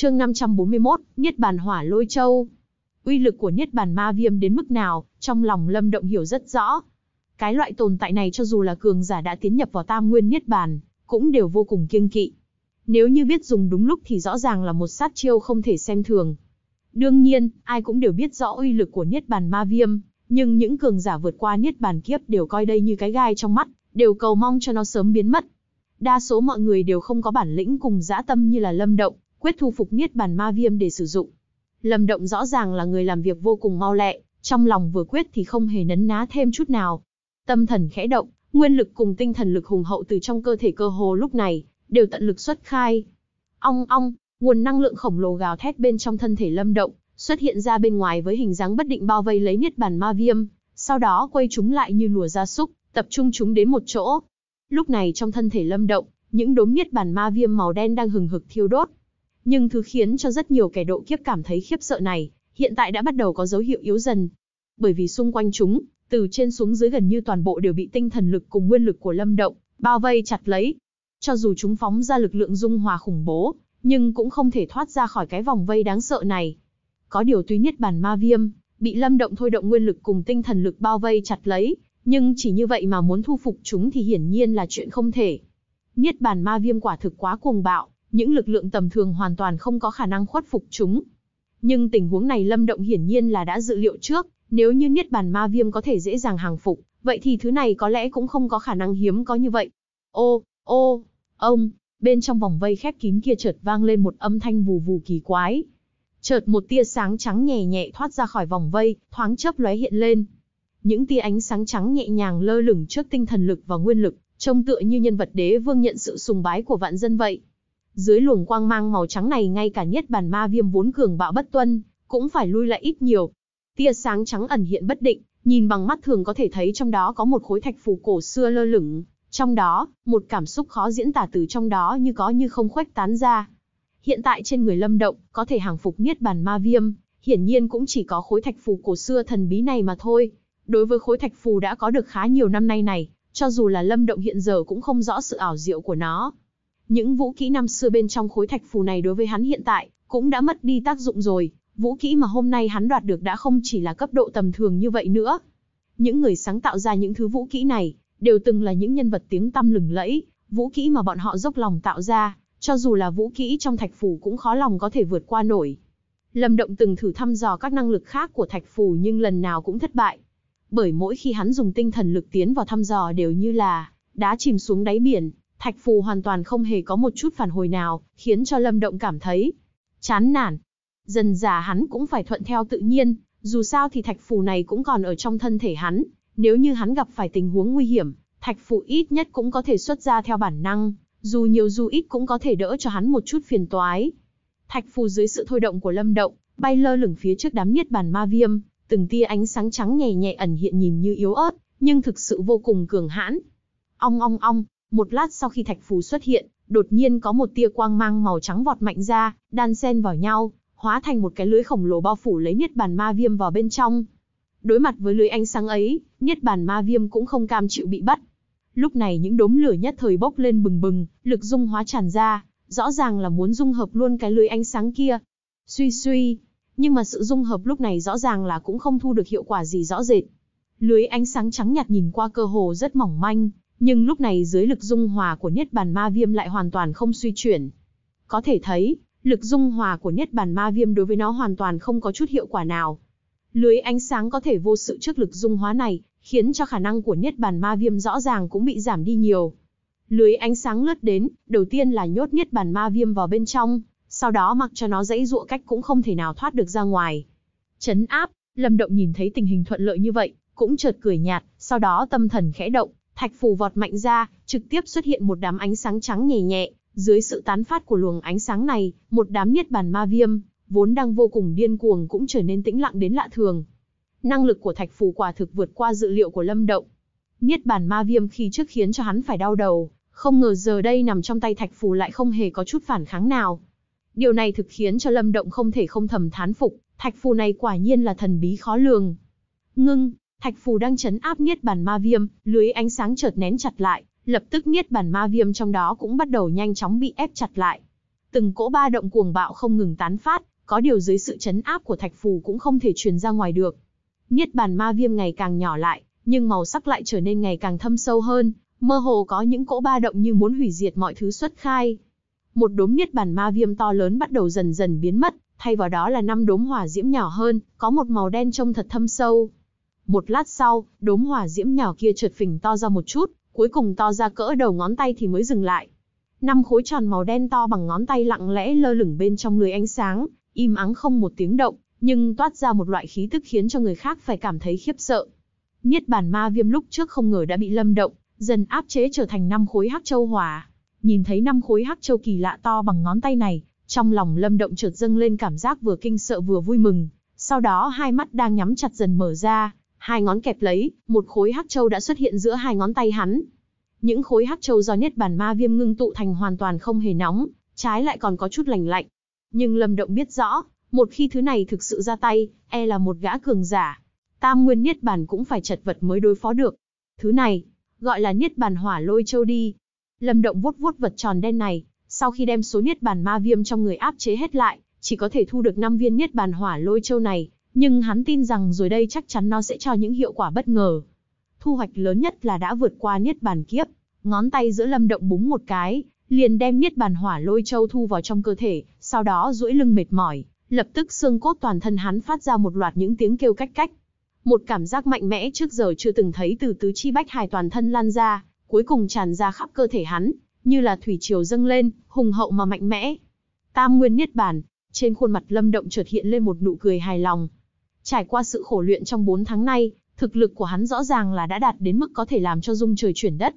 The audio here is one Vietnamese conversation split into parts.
Chương 541, Niết Bàn Hỏa Lôi Châu. Uy lực của Niết Bàn Ma Viêm đến mức nào, trong lòng Lâm Động hiểu rất rõ. Cái loại tồn tại này cho dù là cường giả đã tiến nhập vào Tam Nguyên Niết Bàn, cũng đều vô cùng kiêng kỵ. Nếu như biết dùng đúng lúc thì rõ ràng là một sát chiêu không thể xem thường. Đương nhiên, ai cũng đều biết rõ uy lực của Niết Bàn Ma Viêm, nhưng những cường giả vượt qua Niết Bàn kiếp đều coi đây như cái gai trong mắt, đều cầu mong cho nó sớm biến mất. Đa số mọi người đều không có bản lĩnh cùng dã tâm như là Lâm Động, quyết thu phục niết bàn ma viêm để sử dụng. Lâm Động rõ ràng là người làm việc vô cùng mau lẹ, trong lòng vừa quyết thì không hề nấn ná thêm chút nào. Tâm thần khẽ động, nguyên lực cùng tinh thần lực hùng hậu từ trong cơ thể cơ hồ lúc này đều tận lực xuất khai. Ong ong, nguồn năng lượng khổng lồ gào thét bên trong thân thể Lâm Động, xuất hiện ra bên ngoài với hình dáng bất định bao vây lấy niết bàn ma viêm, sau đó quay chúng lại như lùa gia súc, tập trung chúng đến một chỗ. Lúc này trong thân thể Lâm Động, những đốm niết bàn ma viêm màu đen đang hừng hực thiêu đốt, nhưng thứ khiến cho rất nhiều kẻ độ kiếp cảm thấy khiếp sợ này, hiện tại đã bắt đầu có dấu hiệu yếu dần. Bởi vì xung quanh chúng, từ trên xuống dưới gần như toàn bộ đều bị tinh thần lực cùng nguyên lực của lâm động, bao vây chặt lấy. Cho dù chúng phóng ra lực lượng dung hòa khủng bố, nhưng cũng không thể thoát ra khỏi cái vòng vây đáng sợ này. Có điều tuy nhất bản ma viêm, bị lâm động thôi động nguyên lực cùng tinh thần lực bao vây chặt lấy, nhưng chỉ như vậy mà muốn thu phục chúng thì hiển nhiên là chuyện không thể. Niết bàn ma viêm quả thực quá cuồng bạo, những lực lượng tầm thường hoàn toàn không có khả năng khuất phục chúng. Nhưng tình huống này Lâm Động hiển nhiên là đã dự liệu trước, nếu như Niết Bàn Ma Viêm có thể dễ dàng hàng phục, vậy thì thứ này có lẽ cũng không có khả năng hiếm có như vậy. Ô, ô, ông, bên trong vòng vây khép kín kia chợt vang lên một âm thanh vù vù kỳ quái. Chợt một tia sáng trắng nhẹ nhẹ thoát ra khỏi vòng vây, thoáng chớp lóe hiện lên. Những tia ánh sáng trắng nhẹ nhàng lơ lửng trước tinh thần lực và nguyên lực, trông tựa như nhân vật đế vương nhận sự sùng bái của vạn dân vậy. Dưới luồng quang mang màu trắng này ngay cả nhất bản ma viêm vốn cường bạo bất tuân, cũng phải lui lại ít nhiều. Tia sáng trắng ẩn hiện bất định, nhìn bằng mắt thường có thể thấy trong đó có một khối thạch phù cổ xưa lơ lửng, trong đó, một cảm xúc khó diễn tả từ trong đó như có như không khuếch tán ra. Hiện tại trên người Lâm Động, có thể hàng phục nhất bản ma viêm, hiển nhiên cũng chỉ có khối thạch phù cổ xưa thần bí này mà thôi. Đối với khối thạch phù đã có được khá nhiều năm nay này, cho dù là Lâm Động hiện giờ cũng không rõ sự ảo diệu của nó. Những vũ kỹ năm xưa bên trong khối thạch phù này đối với hắn hiện tại, cũng đã mất đi tác dụng rồi. Vũ kỹ mà hôm nay hắn đoạt được đã không chỉ là cấp độ tầm thường như vậy nữa. Những người sáng tạo ra những thứ vũ kỹ này, đều từng là những nhân vật tiếng tăm lừng lẫy, vũ kỹ mà bọn họ dốc lòng tạo ra, cho dù là vũ kỹ trong thạch phù cũng khó lòng có thể vượt qua nổi. Lâm Động từng thử thăm dò các năng lực khác của thạch phù nhưng lần nào cũng thất bại. Bởi mỗi khi hắn dùng tinh thần lực tiến vào thăm dò đều như là đá chìm xuống đáy biển, Thạch Phù hoàn toàn không hề có một chút phản hồi nào, khiến cho Lâm Động cảm thấy chán nản. Dần già hắn cũng phải thuận theo tự nhiên, dù sao thì Thạch Phù này cũng còn ở trong thân thể hắn, nếu như hắn gặp phải tình huống nguy hiểm, Thạch Phù ít nhất cũng có thể xuất ra theo bản năng, dù nhiều dù ít cũng có thể đỡ cho hắn một chút phiền toái. Thạch Phù dưới sự thôi động của Lâm Động, bay lơ lửng phía trước đám niết bàn ma viêm, từng tia ánh sáng trắng nhẹ nhẹ ẩn hiện nhìn như yếu ớt, nhưng thực sự vô cùng cường hãn. Ong ong ong, một lát sau khi thạch phù xuất hiện, đột nhiên có một tia quang mang màu trắng vọt mạnh ra, đan xen vào nhau, hóa thành một cái lưới khổng lồ bao phủ lấy niết bàn ma viêm vào bên trong. Đối mặt với lưới ánh sáng ấy, niết bàn ma viêm cũng không cam chịu bị bắt. Lúc này những đốm lửa nhất thời bốc lên bừng bừng, lực dung hóa tràn ra, rõ ràng là muốn dung hợp luôn cái lưới ánh sáng kia. Suy suy, nhưng mà sự dung hợp lúc này rõ ràng là cũng không thu được hiệu quả gì rõ rệt. Lưới ánh sáng trắng nhạt nhìn qua cơ hồ rất mỏng manh, nhưng lúc này dưới lực dung hòa của Niết Bàn Ma Viêm lại hoàn toàn không suy chuyển. Có thể thấy, lực dung hòa của Niết Bàn Ma Viêm đối với nó hoàn toàn không có chút hiệu quả nào. Lưới ánh sáng có thể vô sự trước lực dung hóa này, khiến cho khả năng của Niết Bàn Ma Viêm rõ ràng cũng bị giảm đi nhiều. Lưới ánh sáng lướt đến, đầu tiên là nhốt Niết Bàn Ma Viêm vào bên trong, sau đó mặc cho nó dãy dụa cách cũng không thể nào thoát được ra ngoài. Chấn áp, Lâm Động nhìn thấy tình hình thuận lợi như vậy, cũng chợt cười nhạt, sau đó tâm thần khẽ động, thạch phù vọt mạnh ra, trực tiếp xuất hiện một đám ánh sáng trắng nhẹ nhẹ, dưới sự tán phát của luồng ánh sáng này, một đám niết bàn ma viêm, vốn đang vô cùng điên cuồng cũng trở nên tĩnh lặng đến lạ thường. Năng lực của thạch phù quả thực vượt qua dự liệu của Lâm Động. Niết bàn ma viêm khi trước khiến cho hắn phải đau đầu, không ngờ giờ đây nằm trong tay thạch phù lại không hề có chút phản kháng nào. Điều này thực khiến cho Lâm Động không thể không thầm thán phục, thạch phù này quả nhiên là thần bí khó lường. Ngưng, Thạch phù đang chấn áp niết bàn ma viêm, lưới ánh sáng chợt nén chặt lại, lập tức niết bàn ma viêm trong đó cũng bắt đầu nhanh chóng bị ép chặt lại. Từng cỗ ba động cuồng bạo không ngừng tán phát, có điều dưới sự chấn áp của thạch phù cũng không thể truyền ra ngoài được. Niết bàn ma viêm ngày càng nhỏ lại, nhưng màu sắc lại trở nên ngày càng thâm sâu hơn, mơ hồ có những cỗ ba động như muốn hủy diệt mọi thứ xuất khai. Một đốm niết bàn ma viêm to lớn bắt đầu dần dần biến mất, thay vào đó là năm đốm hỏa diễm nhỏ hơn, có một màu đen trông thật thâm sâu. Một lát sau, đốm hỏa diễm nhỏ kia chợt phình to ra một chút, cuối cùng to ra cỡ đầu ngón tay thì mới dừng lại. Năm khối tròn màu đen to bằng ngón tay lặng lẽ lơ lửng bên trong lưới ánh sáng, im ắng không một tiếng động, nhưng toát ra một loại khí tức khiến cho người khác phải cảm thấy khiếp sợ. Niết bàn ma viêm lúc trước không ngờ đã bị lâm động, dần áp chế trở thành năm khối hắc châu hỏa. Nhìn thấy năm khối hắc châu kỳ lạ to bằng ngón tay này, trong lòng lâm động chợt dâng lên cảm giác vừa kinh sợ vừa vui mừng, sau đó hai mắt đang nhắm chặt dần mở ra, hai ngón kẹp lấy, một khối hắc châu đã xuất hiện giữa hai ngón tay hắn. Những khối hắc châu do niết bàn ma viêm ngưng tụ thành hoàn toàn không hề nóng, trái lại còn có chút lành lạnh. Nhưng Lâm Động biết rõ, một khi thứ này thực sự ra tay, e là một gã cường giả. Tam nguyên niết bàn cũng phải chật vật mới đối phó được. Thứ này, gọi là niết bàn hỏa lôi châu đi. Lâm Động vuốt vuốt vật tròn đen này, sau khi đem số niết bàn ma viêm trong người áp chế hết lại, chỉ có thể thu được 5 viên niết bàn hỏa lôi châu này, nhưng hắn tin rằng rồi đây chắc chắn nó sẽ cho những hiệu quả bất ngờ. Thu hoạch lớn nhất là đã vượt qua niết bàn kiếp, ngón tay giữa lâm động búng một cái, liền đem niết bàn hỏa lôi châu thu vào trong cơ thể, sau đó duỗi lưng mệt mỏi, lập tức xương cốt toàn thân hắn phát ra một loạt những tiếng kêu cách cách. Một cảm giác mạnh mẽ trước giờ chưa từng thấy từ tứ chi bách hài toàn thân lan ra, cuối cùng tràn ra khắp cơ thể hắn, như là thủy triều dâng lên, hùng hậu mà mạnh mẽ. Tam nguyên niết bàn, trên khuôn mặt Lâm Động chợt hiện lên một nụ cười hài lòng, Trải qua sự khổ luyện trong 4 tháng nay, thực lực của hắn rõ ràng là đã đạt đến mức có thể làm cho dung trời chuyển đất.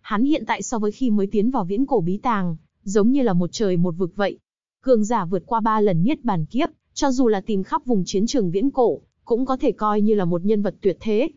Hắn hiện tại so với khi mới tiến vào viễn cổ bí tàng, giống như là một trời một vực vậy. Cường giả vượt qua ba lần niết bàn kiếp, cho dù là tìm khắp vùng chiến trường viễn cổ, cũng có thể coi như là một nhân vật tuyệt thế.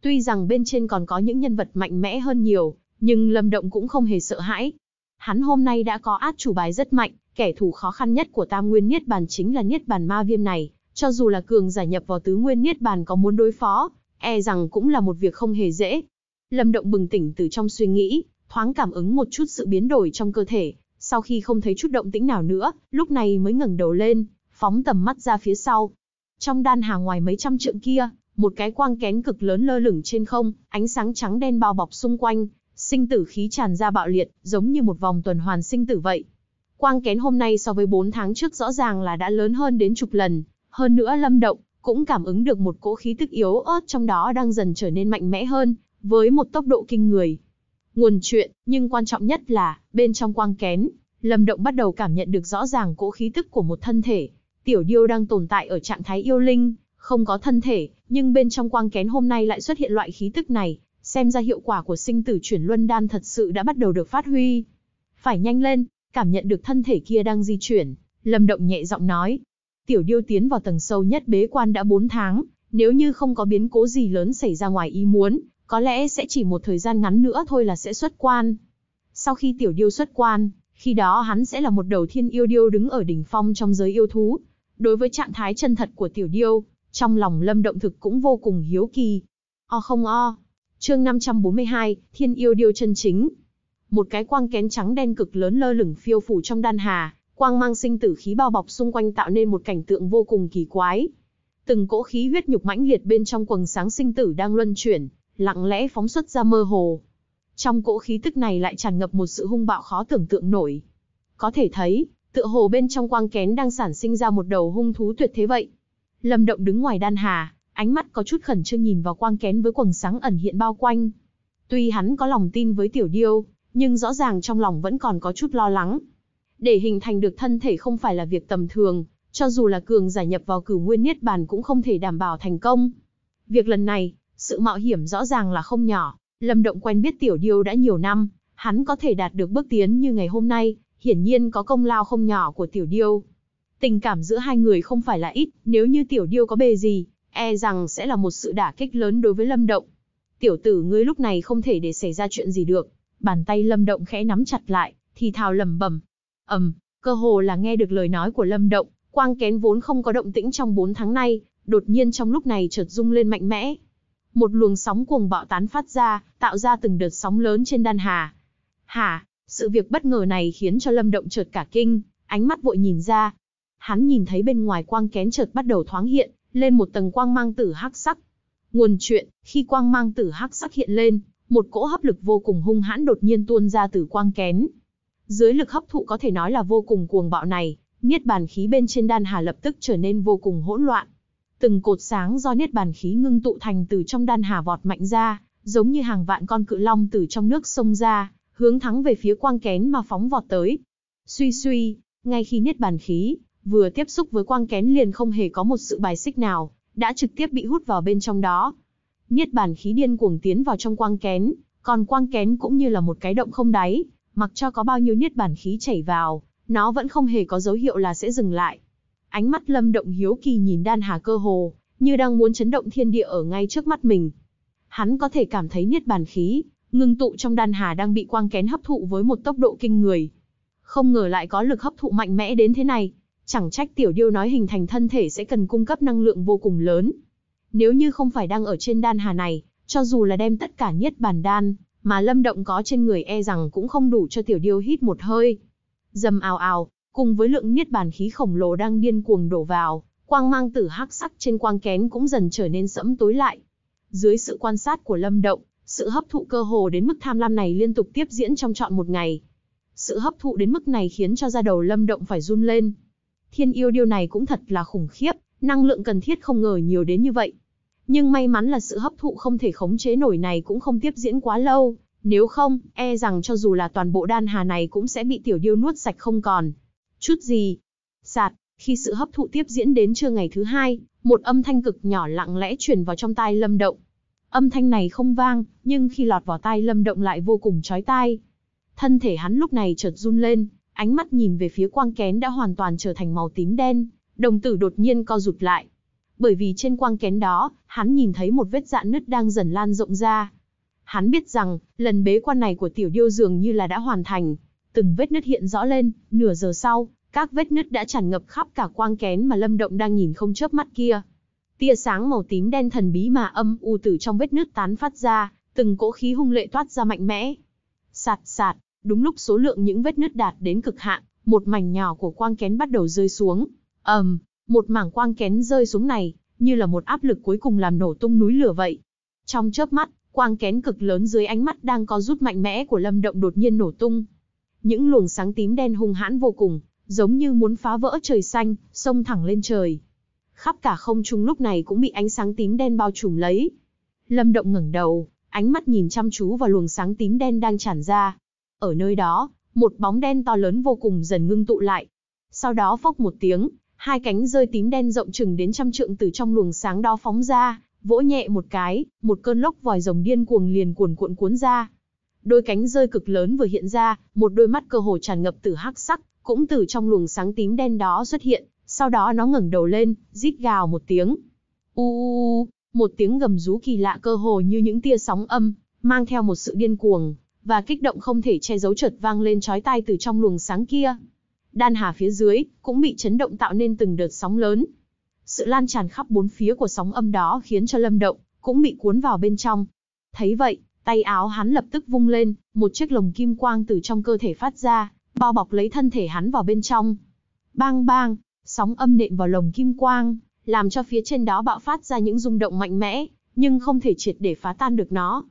Tuy rằng bên trên còn có những nhân vật mạnh mẽ hơn nhiều, nhưng Lâm Động cũng không hề sợ hãi. Hắn hôm nay đã có át chủ bài rất mạnh, kẻ thù khó khăn nhất của Tam Nguyên Niết Bàn chính là Niết Bàn Ma Viêm này, cho dù là cường giả nhập vào tứ nguyên niết bàn có muốn đối phó, e rằng cũng là một việc không hề dễ. Lâm Động bừng tỉnh từ trong suy nghĩ, thoáng cảm ứng một chút sự biến đổi trong cơ thể, sau khi không thấy chút động tĩnh nào nữa, lúc này mới ngẩng đầu lên, phóng tầm mắt ra phía sau. Trong đan hà ngoài mấy trăm trượng kia, một cái quang kén cực lớn lơ lửng trên không, ánh sáng trắng đen bao bọc xung quanh, sinh tử khí tràn ra bạo liệt, giống như một vòng tuần hoàn sinh tử vậy. Quang kén hôm nay so với 4 tháng trước rõ ràng là đã lớn hơn đến chục lần, hơn nữa Lâm Động cũng cảm ứng được một cỗ khí tức yếu ớt trong đó đang dần trở nên mạnh mẽ hơn, với một tốc độ kinh người. Nguồn chuyện, nhưng quan trọng nhất là, bên trong quang kén, Lâm Động bắt đầu cảm nhận được rõ ràng cỗ khí tức của một thân thể. Tiểu Điêu đang tồn tại ở trạng thái yêu linh, không có thân thể, nhưng bên trong quang kén hôm nay lại xuất hiện loại khí tức này, xem ra hiệu quả của sinh tử chuyển luân đan thật sự đã bắt đầu được phát huy. Phải nhanh lên, cảm nhận được thân thể kia đang di chuyển, Lâm Động nhẹ giọng nói, Tiểu Điêu tiến vào tầng sâu nhất bế quan đã 4 tháng, nếu như không có biến cố gì lớn xảy ra ngoài ý muốn, có lẽ sẽ chỉ một thời gian ngắn nữa thôi là sẽ xuất quan. Sau khi Tiểu Điêu xuất quan, khi đó hắn sẽ là một đầu thiên yêu điêu đứng ở đỉnh phong trong giới yêu thú. Đối với trạng thái chân thật của Tiểu Điêu, trong lòng Lâm Động Thực cũng vô cùng hiếu kỳ. O không o. Chương 542, Thiên yêu điêu chân chính. Một cái quang kén trắng đen cực lớn lơ lửng phiêu phủ trong đan hà, Quang mang sinh tử khí bao bọc xung quanh tạo nên một cảnh tượng vô cùng kỳ quái. Từng cỗ khí huyết nhục mãnh liệt bên trong quầng sáng sinh tử đang luân chuyển, lặng lẽ phóng xuất ra mơ hồ. Trong cỗ khí tức này lại tràn ngập một sự hung bạo khó tưởng tượng nổi. Có thể thấy, tựa hồ bên trong quang kén đang sản sinh ra một đầu hung thú tuyệt thế vậy. Lâm Động đứng ngoài đan hà, ánh mắt có chút khẩn trương nhìn vào quang kén với quầng sáng ẩn hiện bao quanh. Tuy hắn có lòng tin với Tiểu Điêu, nhưng rõ ràng trong lòng vẫn còn có chút lo lắng để hình thành được thân thể không phải là việc tầm thường, cho dù là cường giả nhập vào cửu nguyên niết bàn cũng không thể đảm bảo thành công. Việc lần này, sự mạo hiểm rõ ràng là không nhỏ, Lâm Động quen biết Tiểu Điêu đã nhiều năm, hắn có thể đạt được bước tiến như ngày hôm nay, hiển nhiên có công lao không nhỏ của Tiểu Điêu. Tình cảm giữa hai người không phải là ít, nếu như Tiểu Điêu có bề gì, e rằng sẽ là một sự đả kích lớn đối với Lâm Động. Tiểu tử ngươi lúc này không thể để xảy ra chuyện gì được. Bàn tay Lâm Động khẽ nắm chặt lại, thì thào lầm bẩm, ầm, cơ hồ là nghe được lời nói của Lâm Động, quang kén vốn không có động tĩnh trong 4 tháng nay, đột nhiên trong lúc này chợt rung lên mạnh mẽ. Một luồng sóng cuồng bạo tán phát ra, tạo ra từng đợt sóng lớn trên đan hà. Hà, sự việc bất ngờ này khiến cho Lâm Động chợt cả kinh, ánh mắt vội nhìn ra. Hắn nhìn thấy bên ngoài quang kén chợt bắt đầu thoáng hiện, lên một tầng quang mang tử hắc sắc. Nguồn chuyện, khi quang mang tử hắc sắc hiện lên, một cỗ hấp lực vô cùng hung hãn đột nhiên tuôn ra từ quang kén, dưới lực hấp thụ có thể nói là vô cùng cuồng bạo này, niết bàn khí bên trên đan hà lập tức trở nên vô cùng hỗn loạn. Từng cột sáng do niết bàn khí ngưng tụ thành từ trong đan hà vọt mạnh ra, giống như hàng vạn con cự long từ trong nước sông ra, hướng thẳng về phía quang kén mà phóng vọt tới. Suy suy, ngay khi niết bàn khí vừa tiếp xúc với quang kén liền không hề có một sự bài xích nào, đã trực tiếp bị hút vào bên trong đó. Niết bàn khí điên cuồng tiến vào trong quang kén, còn quang kén cũng như là một cái động không đáy, mặc cho có bao nhiêu niết bản khí chảy vào, nó vẫn không hề có dấu hiệu là sẽ dừng lại. Ánh mắt Lâm Động hiếu kỳ nhìn đan hà cơ hồ, như đang muốn chấn động thiên địa ở ngay trước mắt mình. Hắn có thể cảm thấy niết bản khí, ngưng tụ trong đan hà đang bị quang kén hấp thụ với một tốc độ kinh người. Không ngờ lại có lực hấp thụ mạnh mẽ đến thế này, chẳng trách tiểu điêu nói hình thành thân thể sẽ cần cung cấp năng lượng vô cùng lớn. Nếu như không phải đang ở trên đan hà này, cho dù là đem tất cả niết bản đan, mà Lâm Động có trên người e rằng cũng không đủ cho Tiểu Điêu hít một hơi. Dầm ào ào, cùng với lượng niết bàn khí khổng lồ đang điên cuồng đổ vào, quang mang tử hắc sắc trên quang kén cũng dần trở nên sẫm tối lại. Dưới sự quan sát của Lâm Động, sự hấp thụ cơ hồ đến mức tham lam này liên tục tiếp diễn trong trọn một ngày. Sự hấp thụ đến mức này khiến cho da đầu Lâm Động phải run lên. Thiên yêu điều này cũng thật là khủng khiếp, năng lượng cần thiết không ngờ nhiều đến như vậy. Nhưng may mắn là sự hấp thụ không thể khống chế nổi này cũng không tiếp diễn quá lâu, nếu không, e rằng cho dù là toàn bộ đan hà này cũng sẽ bị tiểu điêu nuốt sạch không còn. Chút gì? Sạt, khi sự hấp thụ tiếp diễn đến trưa ngày thứ hai, một âm thanh cực nhỏ lặng lẽ truyền vào trong tai lâm động. Âm thanh này không vang, nhưng khi lọt vào tai lâm động lại vô cùng chói tai. Thân thể hắn lúc này chợt run lên, ánh mắt nhìn về phía quang kén đã hoàn toàn trở thành màu tím đen, đồng tử đột nhiên co rụt lại bởi vì trên quang kén đó, hắn nhìn thấy một vết dạn nứt đang dần lan rộng ra. Hắn biết rằng, lần bế quan này của tiểu điêu dường như là đã hoàn thành. Từng vết nứt hiện rõ lên, nửa giờ sau, các vết nứt đã tràn ngập khắp cả quang kén mà Lâm Động đang nhìn không chớp mắt kia. Tia sáng màu tím đen thần bí mà âm u từ trong vết nứt tán phát ra, từng cỗ khí hung lệ toát ra mạnh mẽ. Sạt sạt, đúng lúc số lượng những vết nứt đạt đến cực hạn, một mảnh nhỏ của quang kén bắt đầu rơi xuống. Ầm, um, một mảng quang kén rơi xuống này, như là một áp lực cuối cùng làm nổ tung núi lửa vậy. Trong chớp mắt, quang kén cực lớn dưới ánh mắt đang có rút mạnh mẽ của Lâm Động đột nhiên nổ tung. Những luồng sáng tím đen hung hãn vô cùng, giống như muốn phá vỡ trời xanh, xông thẳng lên trời. Khắp cả không trung lúc này cũng bị ánh sáng tím đen bao trùm lấy. Lâm Động ngẩng đầu, ánh mắt nhìn chăm chú vào luồng sáng tím đen đang tràn ra. Ở nơi đó, một bóng đen to lớn vô cùng dần ngưng tụ lại. Sau đó phốc một tiếng, hai cánh rơi tím đen rộng chừng đến trăm trượng từ trong luồng sáng đó phóng ra, vỗ nhẹ một cái, một cơn lốc vòi rồng điên cuồng liền cuồn cuộn cuốn ra. Đôi cánh rơi cực lớn vừa hiện ra, một đôi mắt cơ hồ tràn ngập từ hắc sắc, cũng từ trong luồng sáng tím đen đó xuất hiện, sau đó nó ngẩng đầu lên, rít gào một tiếng. U một tiếng gầm rú kỳ lạ cơ hồ như những tia sóng âm, mang theo một sự điên cuồng và kích động không thể che giấu chợt vang lên chói tai từ trong luồng sáng kia. Đan hà phía dưới cũng bị chấn động tạo nên từng đợt sóng lớn. Sự lan tràn khắp bốn phía của sóng âm đó khiến cho Lâm Động cũng bị cuốn vào bên trong. Thấy vậy, tay áo hắn lập tức vung lên, một chiếc lồng kim quang từ trong cơ thể phát ra, bao bọc lấy thân thể hắn vào bên trong. Bang bang, sóng âm nện vào lồng kim quang, làm cho phía trên đó bạo phát ra những rung động mạnh mẽ, nhưng không thể triệt để phá tan được nó.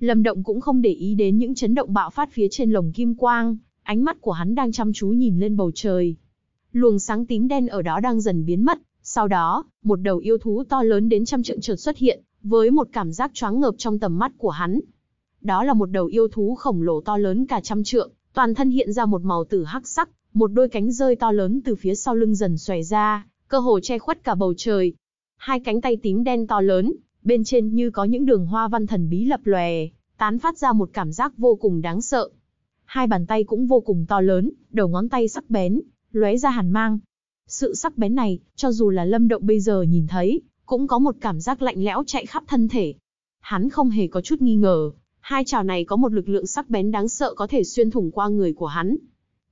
Lâm Động cũng không để ý đến những chấn động bạo phát phía trên lồng kim quang, ánh mắt của hắn đang chăm chú nhìn lên bầu trời. Luồng sáng tím đen ở đó đang dần biến mất, sau đó, một đầu yêu thú to lớn đến trăm trượng chợt xuất hiện, với một cảm giác choáng ngợp trong tầm mắt của hắn. Đó là một đầu yêu thú khổng lồ to lớn cả trăm trượng, toàn thân hiện ra một màu tử hắc sắc, một đôi cánh rơi to lớn từ phía sau lưng dần xòe ra, cơ hồ che khuất cả bầu trời. Hai cánh tay tím đen to lớn, bên trên như có những đường hoa văn thần bí lập lòe, tán phát ra một cảm giác vô cùng đáng sợ hai bàn tay cũng vô cùng to lớn, đầu ngón tay sắc bén, lóe ra hàn mang. Sự sắc bén này, cho dù là Lâm Động bây giờ nhìn thấy, cũng có một cảm giác lạnh lẽo chạy khắp thân thể. Hắn không hề có chút nghi ngờ, hai chảo này có một lực lượng sắc bén đáng sợ có thể xuyên thủng qua người của hắn.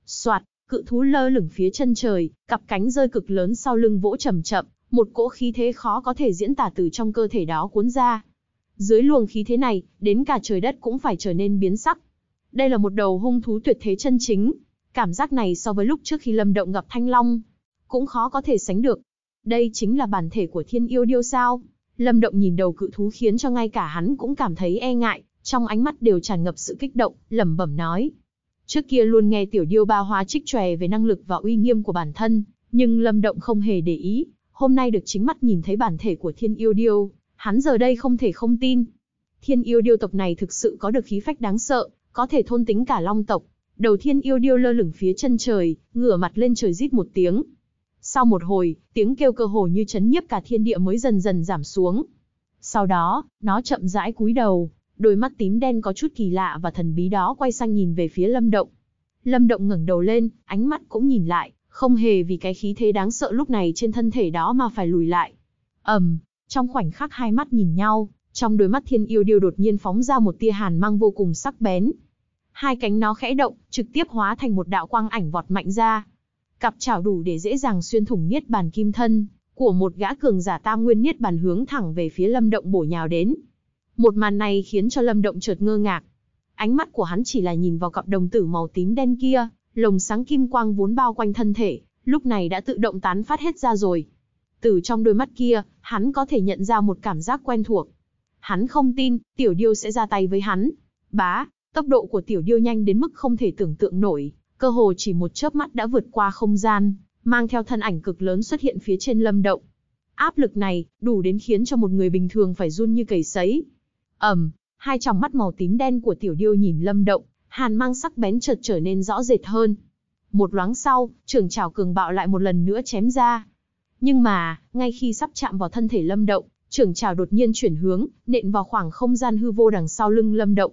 Soạt, cự thú lơ lửng phía chân trời, cặp cánh rơi cực lớn sau lưng vỗ chậm chậm, một cỗ khí thế khó có thể diễn tả từ trong cơ thể đó cuốn ra. Dưới luồng khí thế này, đến cả trời đất cũng phải trở nên biến sắc, đây là một đầu hung thú tuyệt thế chân chính. Cảm giác này so với lúc trước khi Lâm Động gặp Thanh Long, cũng khó có thể sánh được. Đây chính là bản thể của thiên yêu điêu sao. Lâm Động nhìn đầu cự thú khiến cho ngay cả hắn cũng cảm thấy e ngại, trong ánh mắt đều tràn ngập sự kích động, lẩm bẩm nói. Trước kia luôn nghe tiểu điêu ba hóa trích tròe về năng lực và uy nghiêm của bản thân, nhưng Lâm Động không hề để ý, hôm nay được chính mắt nhìn thấy bản thể của thiên yêu điêu, hắn giờ đây không thể không tin. Thiên yêu điêu tộc này thực sự có được khí phách đáng sợ, có thể thôn tính cả long tộc. Đầu thiên yêu điêu lơ lửng phía chân trời, ngửa mặt lên trời rít một tiếng. Sau một hồi, tiếng kêu cơ hồ như chấn nhiếp cả thiên địa mới dần dần giảm xuống. Sau đó, nó chậm rãi cúi đầu, đôi mắt tím đen có chút kỳ lạ và thần bí đó quay sang nhìn về phía Lâm Động. Lâm Động ngẩng đầu lên, ánh mắt cũng nhìn lại, không hề vì cái khí thế đáng sợ lúc này trên thân thể đó mà phải lùi lại. Ầm, trong khoảnh khắc hai mắt nhìn nhau, trong đôi mắt Thiên Yêu Điêu đột nhiên phóng ra một tia hàn mang vô cùng sắc bén, hai cánh nó khẽ động, trực tiếp hóa thành một đạo quang ảnh vọt mạnh ra. Cặp chảo đủ để dễ dàng xuyên thủng niết bàn kim thân của một gã cường giả tam nguyên niết bàn hướng thẳng về phía Lâm Động bổ nhào đến. Một màn này khiến cho Lâm Động chợt ngơ ngạc. Ánh mắt của hắn chỉ là nhìn vào cặp đồng tử màu tím đen kia, lồng sáng kim quang vốn bao quanh thân thể, lúc này đã tự động tán phát hết ra rồi. Từ trong đôi mắt kia, hắn có thể nhận ra một cảm giác quen thuộc. Hắn không tin, tiểu điêu sẽ ra tay với hắn. Bá, Tốc độ của tiểu điêu nhanh đến mức không thể tưởng tượng nổi, cơ hồ chỉ một chớp mắt đã vượt qua không gian, mang theo thân ảnh cực lớn xuất hiện phía trên lâm động. Áp lực này, đủ đến khiến cho một người bình thường phải run như cầy sấy. Ẩm, hai tròng mắt màu tím đen của tiểu điêu nhìn lâm động, hàn mang sắc bén chợt trở nên rõ rệt hơn. Một loáng sau, trường trảo cường bạo lại một lần nữa chém ra. Nhưng mà, ngay khi sắp chạm vào thân thể lâm động, trường trảo đột nhiên chuyển hướng, nện vào khoảng không gian hư vô đằng sau lưng lâm động.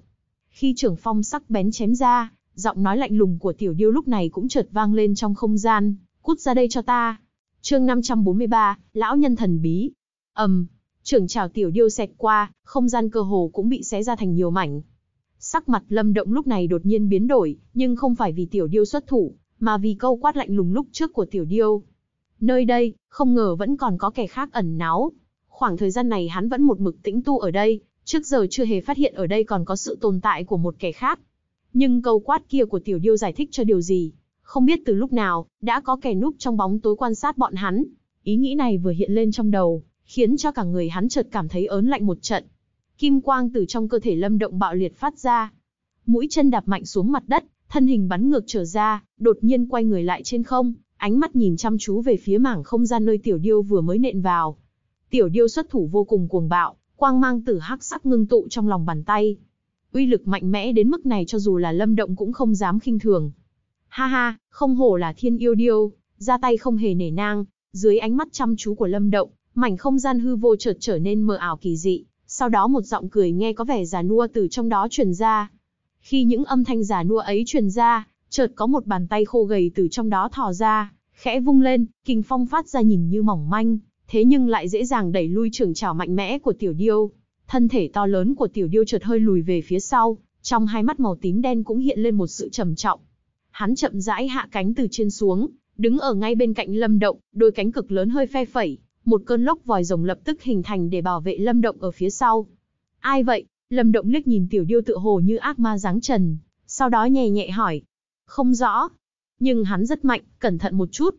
Khi trưởng phong sắc bén chém ra, giọng nói lạnh lùng của tiểu điêu lúc này cũng chợt vang lên trong không gian, cút ra đây cho ta. chương 543, lão nhân thần bí. ầm, um, trưởng trào tiểu điêu xẹt qua, không gian cơ hồ cũng bị xé ra thành nhiều mảnh. Sắc mặt lâm động lúc này đột nhiên biến đổi, nhưng không phải vì tiểu điêu xuất thủ, mà vì câu quát lạnh lùng lúc trước của tiểu điêu. Nơi đây, không ngờ vẫn còn có kẻ khác ẩn náu. Khoảng thời gian này hắn vẫn một mực tĩnh tu ở đây, Trước giờ chưa hề phát hiện ở đây còn có sự tồn tại của một kẻ khác. Nhưng câu quát kia của tiểu điêu giải thích cho điều gì? Không biết từ lúc nào, đã có kẻ núp trong bóng tối quan sát bọn hắn. Ý nghĩ này vừa hiện lên trong đầu, khiến cho cả người hắn chợt cảm thấy ớn lạnh một trận. Kim quang từ trong cơ thể lâm động bạo liệt phát ra. Mũi chân đạp mạnh xuống mặt đất, thân hình bắn ngược trở ra, đột nhiên quay người lại trên không, ánh mắt nhìn chăm chú về phía mảng không gian nơi tiểu điêu vừa mới nện vào. Tiểu điêu xuất thủ vô cùng cuồng bạo, Quang mang tử hắc sắc ngưng tụ trong lòng bàn tay. Uy lực mạnh mẽ đến mức này cho dù là lâm động cũng không dám khinh thường. Ha ha, không hổ là thiên yêu điêu, ra tay không hề nể nang, dưới ánh mắt chăm chú của lâm động, mảnh không gian hư vô chợt trở nên mờ ảo kỳ dị, sau đó một giọng cười nghe có vẻ già nua từ trong đó truyền ra. Khi những âm thanh già nua ấy truyền ra, chợt có một bàn tay khô gầy từ trong đó thò ra, khẽ vung lên, kình phong phát ra nhìn như mỏng manh, thế nhưng lại dễ dàng đẩy lui trưởng trảo mạnh mẽ của tiểu điêu. Thân thể to lớn của tiểu điêu chợt hơi lùi về phía sau, trong hai mắt màu tím đen cũng hiện lên một sự trầm trọng. Hắn chậm rãi hạ cánh từ trên xuống, đứng ở ngay bên cạnh lâm động, đôi cánh cực lớn hơi phe phẩy, một cơn lốc vòi rồng lập tức hình thành để bảo vệ lâm động ở phía sau. Ai vậy? Lâm động liếc nhìn tiểu điêu tựa hồ như ác ma giáng trần, sau đó nhẹ nhẹ hỏi. Không rõ. Nhưng hắn rất mạnh, cẩn thận một chút,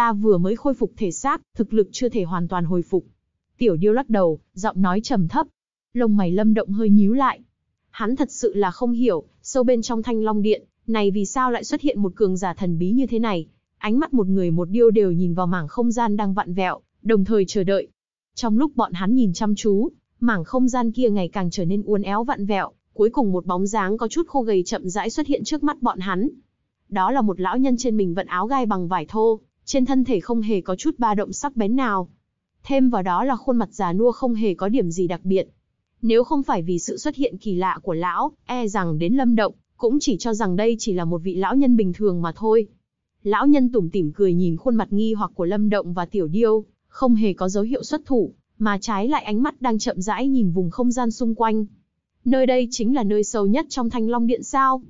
ta vừa mới khôi phục thể xác, thực lực chưa thể hoàn toàn hồi phục. Tiểu điêu lắc đầu, giọng nói trầm thấp. Lông mày lâm động hơi nhíu lại. Hắn thật sự là không hiểu, sâu bên trong thanh long điện, này vì sao lại xuất hiện một cường giả thần bí như thế này. Ánh mắt một người một điêu đều nhìn vào mảng không gian đang vặn vẹo, đồng thời chờ đợi. Trong lúc bọn hắn nhìn chăm chú, mảng không gian kia ngày càng trở nên uốn éo vặn vẹo, cuối cùng một bóng dáng có chút khô gầy chậm rãi xuất hiện trước mắt bọn hắn. Đó là một lão nhân trên mình vận áo gai bằng vải thô, trên thân thể không hề có chút ba động sắc bén nào. Thêm vào đó là khuôn mặt già nua không hề có điểm gì đặc biệt. Nếu không phải vì sự xuất hiện kỳ lạ của lão, e rằng đến lâm động, cũng chỉ cho rằng đây chỉ là một vị lão nhân bình thường mà thôi. Lão nhân tủm tỉm cười nhìn khuôn mặt nghi hoặc của lâm động và tiểu điêu, không hề có dấu hiệu xuất thủ, mà trái lại ánh mắt đang chậm rãi nhìn vùng không gian xung quanh. Nơi đây chính là nơi sâu nhất trong thanh long điện sao.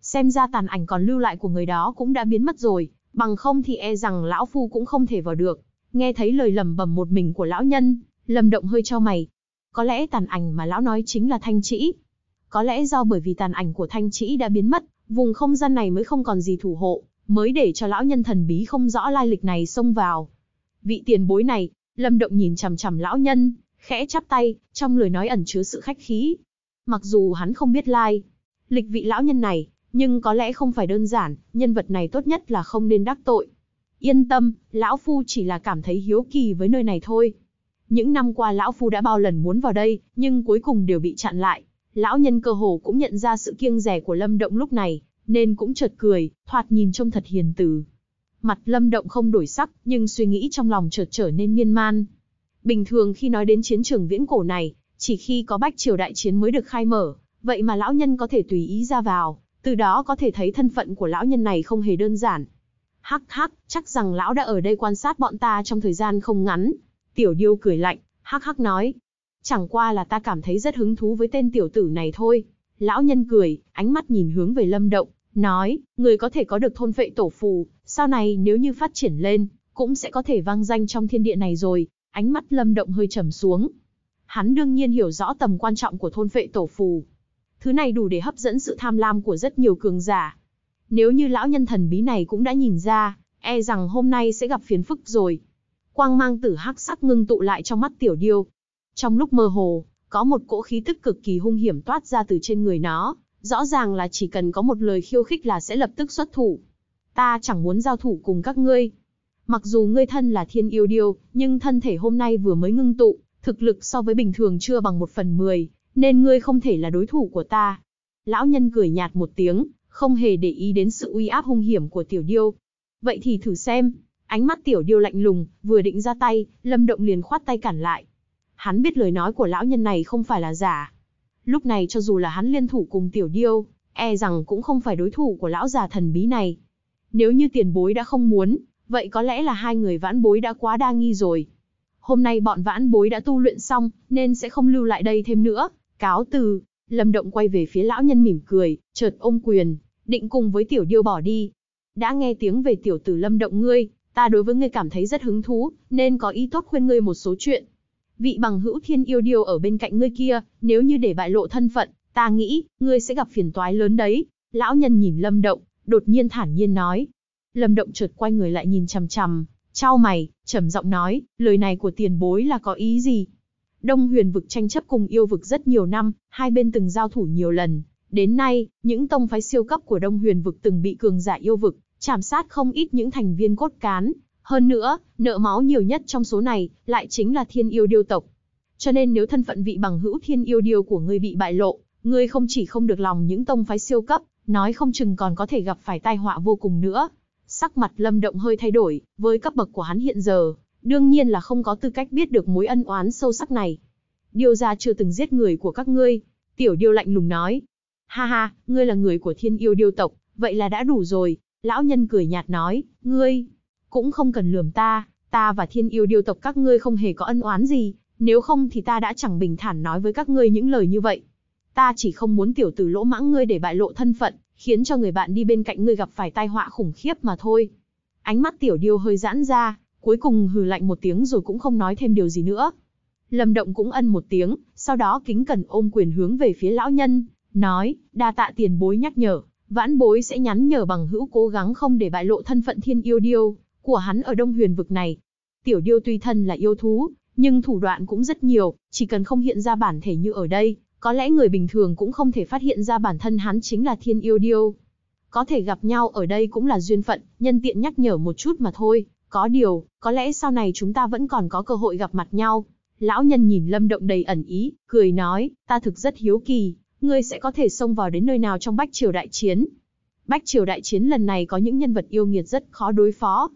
Xem ra tàn ảnh còn lưu lại của người đó cũng đã biến mất rồi, bằng không thì e rằng lão phu cũng không thể vào được. Nghe thấy lời lầm bầm một mình của lão nhân, Lâm Động hơi cho mày. Có lẽ tàn ảnh mà lão nói chính là thanh trĩ. Có lẽ do bởi vì tàn ảnh của thanh trĩ đã biến mất, vùng không gian này mới không còn gì thủ hộ, mới để cho lão nhân thần bí không rõ lai lịch này xông vào. Vị tiền bối này, Lâm Động nhìn chằm chằm lão nhân, khẽ chắp tay, trong lời nói ẩn chứa sự khách khí. Mặc dù hắn không biết lai, lịch vị lão nhân này, nhưng có lẽ không phải đơn giản, nhân vật này tốt nhất là không nên đắc tội. Yên tâm, Lão Phu chỉ là cảm thấy hiếu kỳ với nơi này thôi. Những năm qua Lão Phu đã bao lần muốn vào đây, nhưng cuối cùng đều bị chặn lại. Lão nhân cơ hồ cũng nhận ra sự kiêng rẻ của Lâm Động lúc này, nên cũng chợt cười, thoạt nhìn trông thật hiền từ. Mặt Lâm Động không đổi sắc, nhưng suy nghĩ trong lòng chợt trở nên miên man. Bình thường khi nói đến chiến trường viễn cổ này, chỉ khi có bách triều đại chiến mới được khai mở, vậy mà lão nhân có thể tùy ý ra vào, từ đó có thể thấy thân phận của lão nhân này không hề đơn giản. Hắc hắc, chắc rằng lão đã ở đây quan sát bọn ta trong thời gian không ngắn. Tiểu điêu cười lạnh, hắc hắc nói. Chẳng qua là ta cảm thấy rất hứng thú với tên tiểu tử này thôi. Lão nhân cười, ánh mắt nhìn hướng về lâm động, nói, người có thể có được thôn vệ tổ phù, sau này nếu như phát triển lên, cũng sẽ có thể vang danh trong thiên địa này rồi. Ánh mắt lâm động hơi trầm xuống. Hắn đương nhiên hiểu rõ tầm quan trọng của thôn vệ tổ phù, Thứ này đủ để hấp dẫn sự tham lam của rất nhiều cường giả. Nếu như lão nhân thần bí này cũng đã nhìn ra, e rằng hôm nay sẽ gặp phiền phức rồi. Quang mang tử hắc sắc ngưng tụ lại trong mắt tiểu điêu. Trong lúc mơ hồ, có một cỗ khí tức cực kỳ hung hiểm toát ra từ trên người nó, rõ ràng là chỉ cần có một lời khiêu khích là sẽ lập tức xuất thủ. Ta chẳng muốn giao thủ cùng các ngươi. Mặc dù ngươi thân là thiên yêu điêu, nhưng thân thể hôm nay vừa mới ngưng tụ, thực lực so với bình thường chưa bằng một phần mười, nên ngươi không thể là đối thủ của ta. Lão nhân cười nhạt một tiếng, không hề để ý đến sự uy áp hung hiểm của tiểu điêu. Vậy thì thử xem, ánh mắt tiểu điêu lạnh lùng, vừa định ra tay, lâm động liền khoát tay cản lại. Hắn biết lời nói của lão nhân này không phải là giả. Lúc này cho dù là hắn liên thủ cùng tiểu điêu, e rằng cũng không phải đối thủ của lão già thần bí này. Nếu như tiền bối đã không muốn, vậy có lẽ là hai người vãn bối đã quá đa nghi rồi. Hôm nay bọn vãn bối đã tu luyện xong, nên sẽ không lưu lại đây thêm nữa, Cáo từ, Lâm Động quay về phía lão nhân mỉm cười, chợt ôm quyền, định cùng với tiểu điêu bỏ đi. Đã nghe tiếng về tiểu tử Lâm Động ngươi, ta đối với ngươi cảm thấy rất hứng thú, nên có ý tốt khuyên ngươi một số chuyện. Vị bằng hữu thiên yêu điêu ở bên cạnh ngươi kia, nếu như để bại lộ thân phận, ta nghĩ, ngươi sẽ gặp phiền toái lớn đấy. Lão nhân nhìn Lâm Động, đột nhiên thản nhiên nói. Lâm Động chợt quay người lại nhìn chằm chằm, trao mày, trầm giọng nói, lời này của tiền bối là có ý gì? Đông huyền vực tranh chấp cùng yêu vực rất nhiều năm, hai bên từng giao thủ nhiều lần. Đến nay, những tông phái siêu cấp của Đông huyền vực từng bị cường giả yêu vực, chảm sát không ít những thành viên cốt cán. Hơn nữa, nợ máu nhiều nhất trong số này, lại chính là thiên yêu điêu tộc. Cho nên nếu thân phận vị bằng hữu thiên yêu điêu của ngươi bị bại lộ, ngươi không chỉ không được lòng những tông phái siêu cấp, nói không chừng còn có thể gặp phải tai họa vô cùng nữa. Sắc mặt lâm động hơi thay đổi, với cấp bậc của hắn hiện giờ, đương nhiên là không có tư cách biết được mối ân oán sâu sắc này. Điêu gia chưa từng giết người của các ngươi, tiểu điêu lạnh lùng nói. Ha ha, ngươi là người của thiên yêu điêu tộc, vậy là đã đủ rồi, lão nhân cười nhạt nói, ngươi, cũng không cần lườm ta, ta và thiên yêu điêu tộc các ngươi không hề có ân oán gì, nếu không thì ta đã chẳng bình thản nói với các ngươi những lời như vậy. Ta chỉ không muốn tiểu tử lỗ mãng ngươi để bại lộ thân phận, khiến cho người bạn đi bên cạnh ngươi gặp phải tai họa khủng khiếp mà thôi. Ánh mắt tiểu điêu hơi giãn ra, cuối cùng hừ lạnh một tiếng rồi cũng không nói thêm điều gì nữa. Lâm Động cũng ân một tiếng, sau đó kính cẩn ôm quyền hướng về phía lão nhân, nói, đa tạ tiền bối nhắc nhở, vãn bối sẽ nhắn nhở bằng hữu cố gắng không để bại lộ thân phận thiên yêu điêu của hắn ở đông huyền vực này. Tiểu điêu tuy thân là yêu thú, nhưng thủ đoạn cũng rất nhiều, chỉ cần không hiện ra bản thể như ở đây, có lẽ người bình thường cũng không thể phát hiện ra bản thân hắn chính là thiên yêu điêu. Có thể gặp nhau ở đây cũng là duyên phận, nhân tiện nhắc nhở một chút mà thôi. Có điều, có lẽ sau này chúng ta vẫn còn có cơ hội gặp mặt nhau. Lão nhân nhìn Lâm Động đầy ẩn ý, cười nói, ta thực rất hiếu kỳ, ngươi sẽ có thể xông vào đến nơi nào trong Bách Triều Đại Chiến. Bách Triều Đại Chiến lần này có những nhân vật yêu nghiệt rất khó đối phó.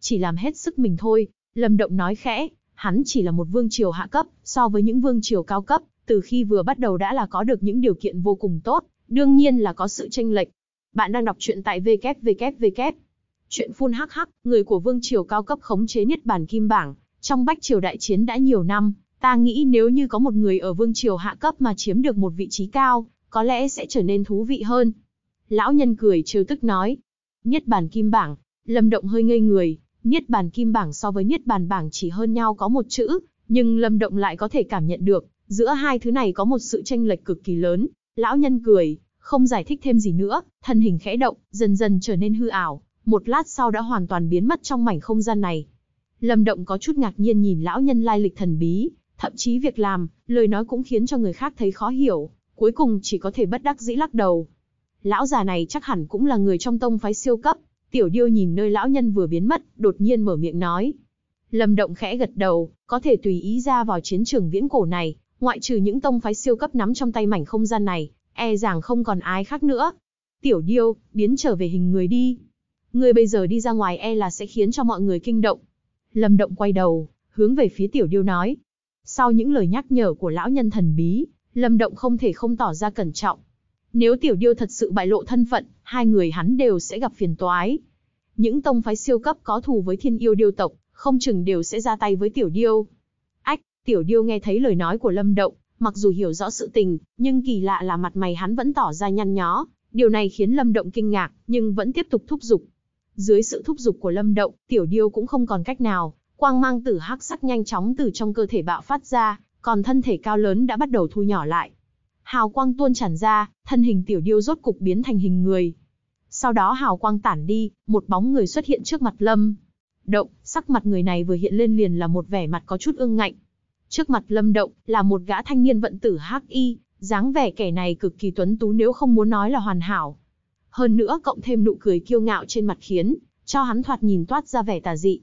Chỉ làm hết sức mình thôi, Lâm Động nói khẽ, hắn chỉ là một vương triều hạ cấp, so với những vương triều cao cấp, từ khi vừa bắt đầu đã là có được những điều kiện vô cùng tốt, đương nhiên là có sự tranh lệch. Bạn đang đọc truyện tại www Chuyện phun hắc hắc, người của vương triều cao cấp khống chế nhất bản kim bảng, trong bách triều đại chiến đã nhiều năm, ta nghĩ nếu như có một người ở vương triều hạ cấp mà chiếm được một vị trí cao, có lẽ sẽ trở nên thú vị hơn. Lão nhân cười trêu tức nói, nhất bản kim bảng, Lâm Động hơi ngây người, Niết bàn kim bảng so với niết bàn bảng chỉ hơn nhau có một chữ, nhưng Lâm Động lại có thể cảm nhận được, giữa hai thứ này có một sự tranh lệch cực kỳ lớn. Lão nhân cười, không giải thích thêm gì nữa, thân hình khẽ động, dần dần trở nên hư ảo, một lát sau đã hoàn toàn biến mất trong mảnh không gian này. Lâm Động có chút ngạc nhiên nhìn lão nhân lai lịch thần bí, thậm chí việc làm, lời nói cũng khiến cho người khác thấy khó hiểu, cuối cùng chỉ có thể bất đắc dĩ lắc đầu. Lão già này chắc hẳn cũng là người trong tông phái siêu cấp, tiểu điêu nhìn nơi lão nhân vừa biến mất, đột nhiên mở miệng nói. Lâm Động khẽ gật đầu, có thể tùy ý ra vào chiến trường viễn cổ này, ngoại trừ những tông phái siêu cấp nắm trong tay mảnh không gian này, e rằng không còn ai khác nữa. Tiểu điêu, biến trở về hình người đi. Ngươi bây giờ đi ra ngoài e là sẽ khiến cho mọi người kinh động. Lâm Động quay đầu, hướng về phía tiểu điêu nói. Sau những lời nhắc nhở của lão nhân thần bí, Lâm Động không thể không tỏ ra cẩn trọng. Nếu tiểu điêu thật sự bại lộ thân phận, hai người hắn đều sẽ gặp phiền toái. Những tông phái siêu cấp có thù với thiên yêu điêu tộc, không chừng đều sẽ ra tay với tiểu điêu. Ách, tiểu điêu nghe thấy lời nói của Lâm Động, mặc dù hiểu rõ sự tình, nhưng kỳ lạ là mặt mày hắn vẫn tỏ ra nhăn nhó. Điều này khiến Lâm Động kinh ngạc, nhưng vẫn tiếp tục thúc giục. Dưới sự thúc giục của Lâm Động, Tiểu Điêu cũng không còn cách nào, quang mang tử hắc sắc nhanh chóng từ trong cơ thể bạo phát ra, còn thân thể cao lớn đã bắt đầu thu nhỏ lại. Hào quang tuôn tràn ra, thân hình Tiểu Điêu rốt cục biến thành hình người. Sau đó hào quang tản đi, một bóng người xuất hiện trước mặt Lâm. Động, sắc mặt người này vừa hiện lên liền là một vẻ mặt có chút ương ngạnh. Trước mặt Lâm Động là một gã thanh niên vận tử hắc y, dáng vẻ kẻ này cực kỳ tuấn tú nếu không muốn nói là hoàn hảo, hơn nữa cộng thêm nụ cười kiêu ngạo trên mặt khiến, cho hắn thoạt nhìn toát ra vẻ tà dị.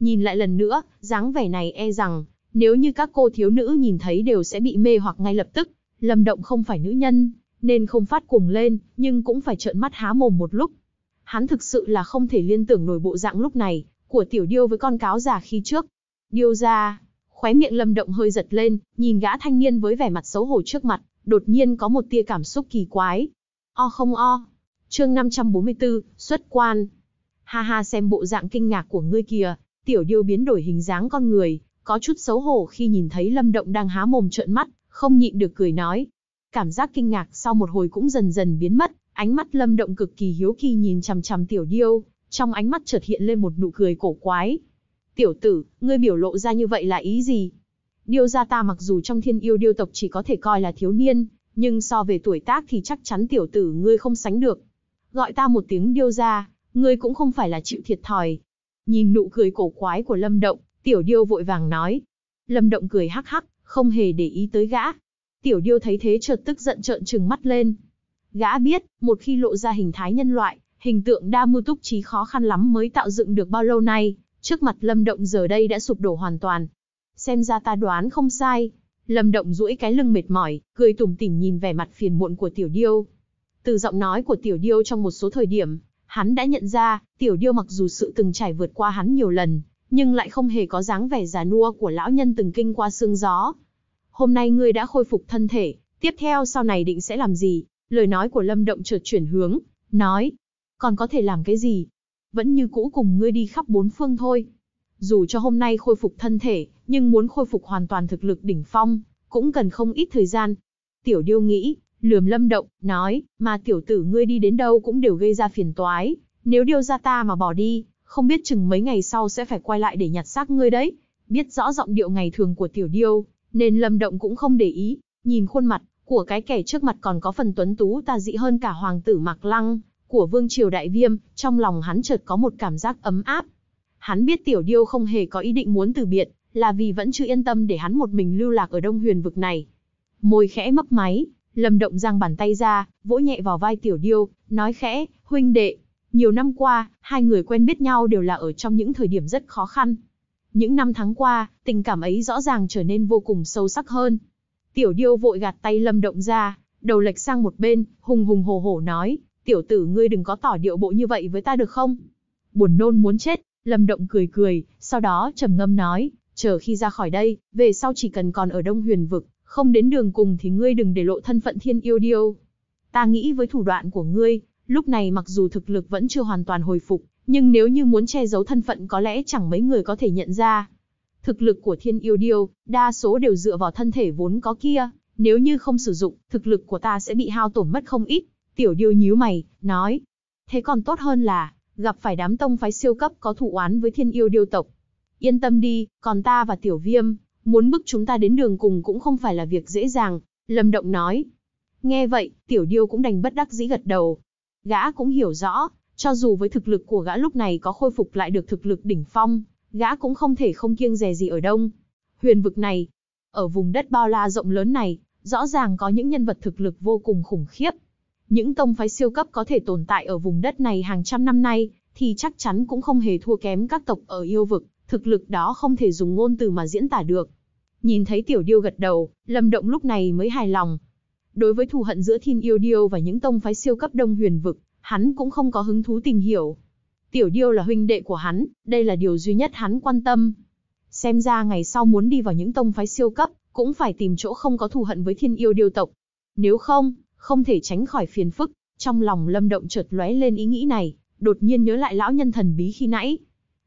Nhìn lại lần nữa, dáng vẻ này e rằng, nếu như các cô thiếu nữ nhìn thấy đều sẽ bị mê hoặc ngay lập tức. Lâm Động không phải nữ nhân, nên không phát cuồng lên, nhưng cũng phải trợn mắt há mồm một lúc. Hắn thực sự là không thể liên tưởng nổi bộ dạng lúc này, của tiểu điêu với con cáo già khi trước. Điêu ra, khóe miệng Lâm Động hơi giật lên, nhìn gã thanh niên với vẻ mặt xấu hổ trước mặt, đột nhiên có một tia cảm xúc kỳ quái. O không o, chương 544, xuất quan. Ha ha xem bộ dạng kinh ngạc của ngươi kìa, tiểu điêu biến đổi hình dáng con người, có chút xấu hổ khi nhìn thấy Lâm Động đang há mồm trợn mắt, không nhịn được cười nói. Cảm giác kinh ngạc sau một hồi cũng dần dần biến mất, ánh mắt Lâm Động cực kỳ hiếu kỳ nhìn chằm chằm tiểu điêu, trong ánh mắt chợt hiện lên một nụ cười cổ quái. Tiểu tử, ngươi biểu lộ ra như vậy là ý gì? Điêu gia ta mặc dù trong thiên yêu điêu tộc chỉ có thể coi là thiếu niên, nhưng so về tuổi tác thì chắc chắn tiểu tử ngươi không sánh được gọi ta một tiếng điêu ra, ngươi cũng không phải là chịu thiệt thòi. Nhìn nụ cười cổ quái của Lâm Động, tiểu điêu vội vàng nói. Lâm Động cười hắc hắc, không hề để ý tới gã. Tiểu điêu thấy thế chợt tức giận trợn trừng mắt lên. Gã biết, một khi lộ ra hình thái nhân loại, hình tượng đa mưu túc trí khó khăn lắm mới tạo dựng được bao lâu nay, trước mặt Lâm Động giờ đây đã sụp đổ hoàn toàn. Xem ra ta đoán không sai. Lâm Động duỗi cái lưng mệt mỏi, cười tủm tỉm nhìn vẻ mặt phiền muộn của Tiểu Điêu. Từ giọng nói của Tiểu Điêu trong một số thời điểm, hắn đã nhận ra, Tiểu Điêu mặc dù sự từng trải vượt qua hắn nhiều lần, nhưng lại không hề có dáng vẻ già nua của lão nhân từng kinh qua sương gió. Hôm nay ngươi đã khôi phục thân thể, tiếp theo sau này định sẽ làm gì? Lời nói của Lâm Động chợt chuyển hướng, nói, còn có thể làm cái gì? Vẫn như cũ cùng ngươi đi khắp bốn phương thôi. Dù cho hôm nay khôi phục thân thể, nhưng muốn khôi phục hoàn toàn thực lực đỉnh phong, cũng cần không ít thời gian. Tiểu Điêu nghĩ, lườm lâm động, nói, mà tiểu tử ngươi đi đến đâu cũng đều gây ra phiền toái, nếu điều ra ta mà bỏ đi, không biết chừng mấy ngày sau sẽ phải quay lại để nhặt xác ngươi đấy. Biết rõ giọng điệu ngày thường của tiểu điêu, nên lâm động cũng không để ý, nhìn khuôn mặt của cái kẻ trước mặt còn có phần tuấn tú ta dị hơn cả hoàng tử mặc Lăng, của vương triều đại viêm, trong lòng hắn chợt có một cảm giác ấm áp. Hắn biết tiểu điêu không hề có ý định muốn từ biệt, là vì vẫn chưa yên tâm để hắn một mình lưu lạc ở đông huyền vực này. Môi khẽ mấp máy, Lâm Động giang bàn tay ra, vỗ nhẹ vào vai Tiểu Điêu, nói khẽ, huynh đệ. Nhiều năm qua, hai người quen biết nhau đều là ở trong những thời điểm rất khó khăn. Những năm tháng qua, tình cảm ấy rõ ràng trở nên vô cùng sâu sắc hơn. Tiểu Điêu vội gạt tay Lâm Động ra, đầu lệch sang một bên, hùng hùng hổ hổ nói, tiểu tử ngươi đừng có tỏ điệu bộ như vậy với ta được không? Buồn nôn muốn chết, Lâm Động cười cười, sau đó trầm ngâm nói, chờ khi ra khỏi đây, về sau chỉ cần còn ở Đông Huyền Vực, không đến đường cùng thì ngươi đừng để lộ thân phận thiên yêu điêu. Ta nghĩ với thủ đoạn của ngươi, lúc này mặc dù thực lực vẫn chưa hoàn toàn hồi phục, nhưng nếu như muốn che giấu thân phận có lẽ chẳng mấy người có thể nhận ra. Thực lực của thiên yêu điêu, đa số đều dựa vào thân thể vốn có kia, nếu như không sử dụng, thực lực của ta sẽ bị hao tổn mất không ít. Tiểu điêu nhíu mày, nói. Thế còn tốt hơn là, gặp phải đám tông phái siêu cấp có thụ oán với thiên yêu điêu tộc. Yên tâm đi, còn ta và tiểu viêm, Muốn bước chúng ta đến đường cùng cũng không phải là việc dễ dàng, Lâm Động nói. Nghe vậy, Tiểu Điêu cũng đành bất đắc dĩ gật đầu. Gã cũng hiểu rõ, cho dù với thực lực của gã lúc này có khôi phục lại được thực lực đỉnh phong, gã cũng không thể không kiêng dè gì ở đông. Huyền vực này, ở vùng đất bao la rộng lớn này, rõ ràng có những nhân vật thực lực vô cùng khủng khiếp. Những tông phái siêu cấp có thể tồn tại ở vùng đất này hàng trăm năm nay, thì chắc chắn cũng không hề thua kém các tộc ở yêu vực, thực lực đó không thể dùng ngôn từ mà diễn tả được. Nhìn thấy tiểu điêu gật đầu, Lâm Động lúc này mới hài lòng. Đối với thù hận giữa thiên yêu điêu và những tông phái siêu cấp đông huyền vực, hắn cũng không có hứng thú tìm hiểu. Tiểu điêu là huynh đệ của hắn, đây là điều duy nhất hắn quan tâm. Xem ra ngày sau muốn đi vào những tông phái siêu cấp, cũng phải tìm chỗ không có thù hận với thiên yêu điêu tộc. Nếu không, không thể tránh khỏi phiền phức, trong lòng lâm động chợt lóe lên ý nghĩ này, đột nhiên nhớ lại lão nhân thần bí khi nãy,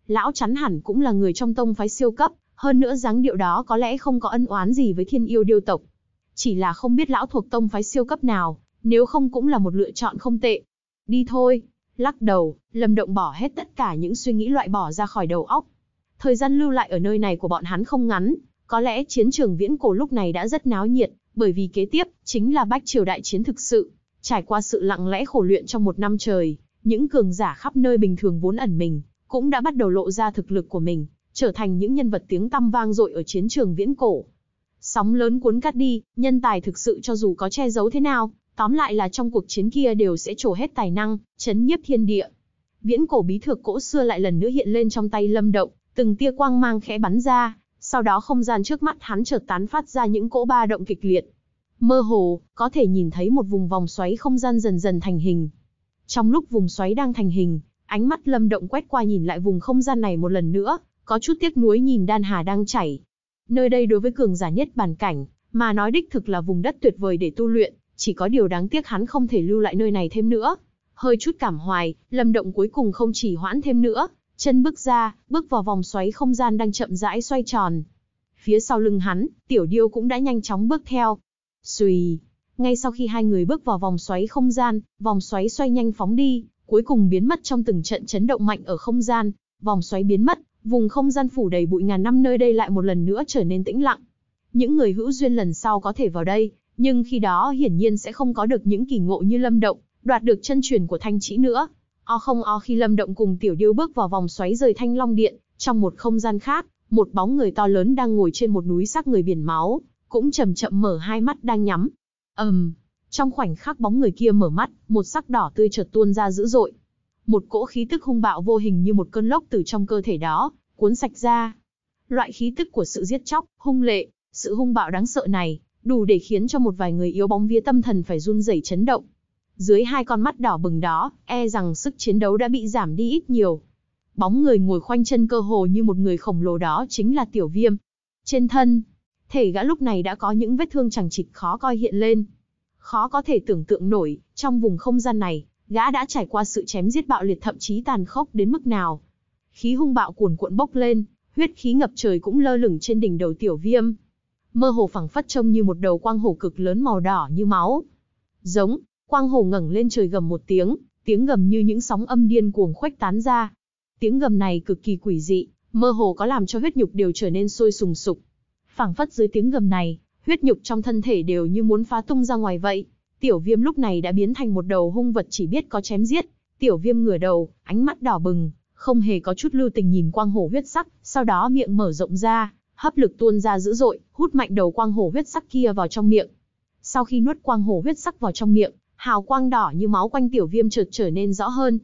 lão chắn hẳn cũng là người trong tông phái siêu cấp, hơn nữa dáng điệu đó có lẽ không có ân oán gì với thiên yêu điêu tộc. Chỉ là không biết lão thuộc tông phái siêu cấp nào, nếu không cũng là một lựa chọn không tệ. Đi thôi, lắc đầu, Lâm Động bỏ hết tất cả những suy nghĩ loại bỏ ra khỏi đầu óc. Thời gian lưu lại ở nơi này của bọn hắn không ngắn, có lẽ chiến trường viễn cổ lúc này đã rất náo nhiệt, bởi vì kế tiếp chính là bách triều đại chiến thực sự. Trải qua sự lặng lẽ khổ luyện trong một năm trời, những cường giả khắp nơi bình thường vốn ẩn mình, cũng đã bắt đầu lộ ra thực lực của mình, trở thành những nhân vật tiếng tăm vang dội ở chiến trường viễn cổ. Sóng lớn cuốn cắt đi, nhân tài thực sự cho dù có che giấu thế nào, tóm lại là trong cuộc chiến kia đều sẽ trổ hết tài năng, chấn nhiếp thiên địa. Viễn cổ bí thược cỗ xưa lại lần nữa hiện lên trong tay Lâm Động, từng tia quang mang khẽ bắn ra, sau đó không gian trước mắt hắn chợt tán phát ra những cỗ ba động kịch liệt. Mơ hồ, có thể nhìn thấy một vùng vòng xoáy không gian dần dần thành hình. Trong lúc vùng xoáy đang thành hình, Ánh mắt Lâm Động quét qua nhìn lại vùng không gian này một lần nữa, có chút tiếc nuối nhìn đan hà đang chảy. Nơi đây đối với cường giả nhất bản cảnh, mà nói đích thực là vùng đất tuyệt vời để tu luyện, chỉ có điều đáng tiếc hắn không thể lưu lại nơi này thêm nữa. Hơi chút cảm hoài, Lâm Động cuối cùng không chỉ hoãn thêm nữa, chân bước ra, bước vào vòng xoáy không gian đang chậm rãi xoay tròn. Phía sau lưng hắn, Tiểu Điêu cũng đã nhanh chóng bước theo. Xùy, ngay sau khi hai người bước vào vòng xoáy không gian, vòng xoáy xoay nhanh phóng đi, cuối cùng biến mất trong từng trận chấn động mạnh ở không gian, vòng xoáy biến mất, vùng không gian phủ đầy bụi ngàn năm nơi đây lại một lần nữa trở nên tĩnh lặng. Những người hữu duyên lần sau có thể vào đây, nhưng khi đó hiển nhiên sẽ không có được những kỳ ngộ như Lâm Động, đoạt được chân truyền của Thanh Trĩ nữa. O không o khi Lâm Động cùng Tiểu Điêu bước vào vòng xoáy rời Thanh Long Điện, trong một không gian khác, một bóng người to lớn đang ngồi trên một núi xác người biển máu, cũng chậm chậm mở hai mắt đang nhắm. Ầm, um, trong khoảnh khắc bóng người kia mở mắt, một sắc đỏ tươi chợt tuôn ra dữ dội. Một cỗ khí tức hung bạo vô hình như một cơn lốc từ trong cơ thể đó, cuốn sạch ra. Loại khí tức của sự giết chóc, hung lệ, sự hung bạo đáng sợ này, đủ để khiến cho một vài người yếu bóng vía tâm thần phải run rẩy chấn động. Dưới hai con mắt đỏ bừng đó, e rằng sức chiến đấu đã bị giảm đi ít nhiều. Bóng người ngồi khoanh chân cơ hồ như một người khổng lồ đó chính là Tiểu Viêm. Trên thân, thể gã lúc này đã có những vết thương chẳng chịt khó coi hiện lên. Khó có thể tưởng tượng nổi, trong vùng không gian này, gã đã trải qua sự chém giết bạo liệt thậm chí tàn khốc đến mức nào. Khí hung bạo cuồn cuộn bốc lên, huyết khí ngập trời cũng lơ lửng trên đỉnh đầu tiểu viêm. Mơ hồ phẳng phất trông như một đầu quang hồ cực lớn màu đỏ như máu. Giống, quang hồ ngẩng lên trời gầm một tiếng, tiếng gầm như những sóng âm điên cuồng khuếch tán ra. Tiếng gầm này cực kỳ quỷ dị, mơ hồ có làm cho huyết nhục đều trở nên sôi sùng sục. Phảng phất dưới tiếng gầm này, huyết nhục trong thân thể đều như muốn phá tung ra ngoài vậy. Tiểu viêm lúc này đã biến thành một đầu hung vật chỉ biết có chém giết. Tiểu viêm ngửa đầu, ánh mắt đỏ bừng, không hề có chút lưu tình nhìn quang hổ huyết sắc, sau đó miệng mở rộng ra, hấp lực tuôn ra dữ dội, hút mạnh đầu quang hổ huyết sắc kia vào trong miệng. Sau khi nuốt quang hổ huyết sắc vào trong miệng, hào quang đỏ như máu quanh tiểu viêm chợt trở nên rõ hơn.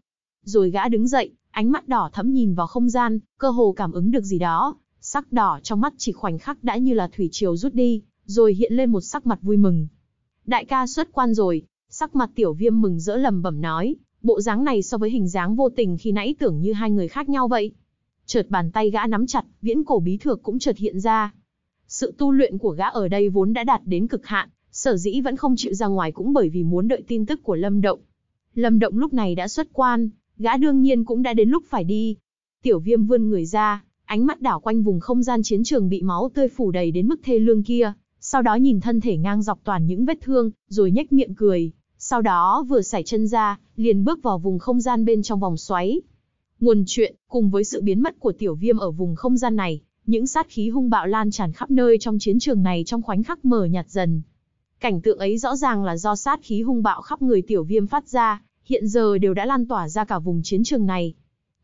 Rồi gã đứng dậy, ánh mắt đỏ thẫm nhìn vào không gian, cơ hồ cảm ứng được gì đó, sắc đỏ trong mắt chỉ khoảnh khắc đã như là thủy triều rút đi, rồi hiện lên một sắc mặt vui mừng. Đại ca xuất quan rồi, sắc mặt tiểu viêm mừng rỡ lầm bẩm nói, bộ dáng này so với hình dáng vô tình khi nãy tưởng như hai người khác nhau vậy. Chợt bàn tay gã nắm chặt, viễn cổ bí thược cũng chợt hiện ra. Sự tu luyện của gã ở đây vốn đã đạt đến cực hạn, sở dĩ vẫn không chịu ra ngoài cũng bởi vì muốn đợi tin tức của Lâm Động. Lâm Động lúc này đã xuất quan, gã đương nhiên cũng đã đến lúc phải đi. Tiểu viêm vươn người ra, ánh mắt đảo quanh vùng không gian chiến trường bị máu tươi phủ đầy đến mức thê lương kia, sau đó nhìn thân thể ngang dọc toàn những vết thương, rồi nhếch miệng cười, sau đó vừa sải chân ra, liền bước vào vùng không gian bên trong vòng xoáy. Nguồn chuyện, cùng với sự biến mất của tiểu viêm ở vùng không gian này, những sát khí hung bạo lan tràn khắp nơi trong chiến trường này trong khoảnh khắc mờ nhạt dần. Cảnh tượng ấy rõ ràng là do sát khí hung bạo khắp người tiểu viêm phát ra, hiện giờ đều đã lan tỏa ra cả vùng chiến trường này.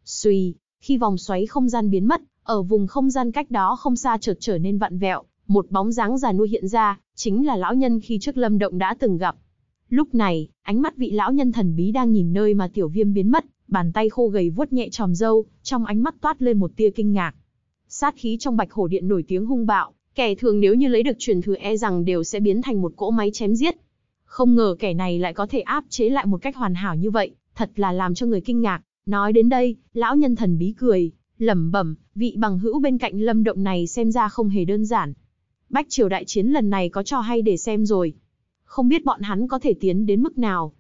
Suy, khi vòng xoáy không gian biến mất, ở vùng không gian cách đó không xa chợt trở nên vặn vẹo, một bóng dáng già nuôi hiện ra, chính là lão nhân khi trước Lâm Động đã từng gặp. Lúc này, ánh mắt vị lão nhân thần bí đang nhìn nơi mà tiểu viêm biến mất, bàn tay khô gầy vuốt nhẹ tròm râu, trong ánh mắt toát lên một tia kinh ngạc. Sát khí trong bạch hổ điện nổi tiếng hung bạo, kẻ thường nếu như lấy được truyền thừa e rằng đều sẽ biến thành một cỗ máy chém giết. Không ngờ kẻ này lại có thể áp chế lại một cách hoàn hảo như vậy, thật là làm cho người kinh ngạc. Nói đến đây, lão nhân thần bí cười, lẩm bẩm, vị bằng hữu bên cạnh lâm động này xem ra không hề đơn giản, Bách triều đại chiến lần này có cho hay để xem rồi. Không biết bọn hắn có thể tiến đến mức nào.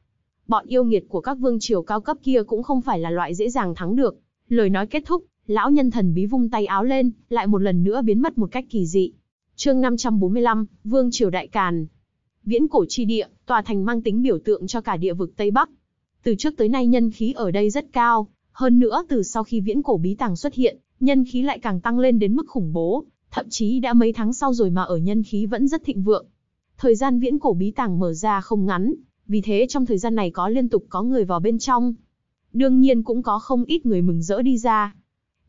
Bọn yêu nghiệt của các vương triều cao cấp kia cũng không phải là loại dễ dàng thắng được. Lời nói kết thúc, lão nhân thần bí vung tay áo lên, lại một lần nữa biến mất một cách kỳ dị. Chương 545, Vương triều đại Càn. Viễn cổ chi địa, tòa thành mang tính biểu tượng cho cả địa vực Tây Bắc. Từ trước tới nay nhân khí ở đây rất cao, hơn nữa từ sau khi viễn cổ bí tàng xuất hiện, nhân khí lại càng tăng lên đến mức khủng bố, thậm chí đã mấy tháng sau rồi mà ở nhân khí vẫn rất thịnh vượng. Thời gian viễn cổ bí tàng mở ra không ngắn, vì thế trong thời gian này có liên tục có người vào bên trong. Đương nhiên cũng có không ít người mừng rỡ đi ra.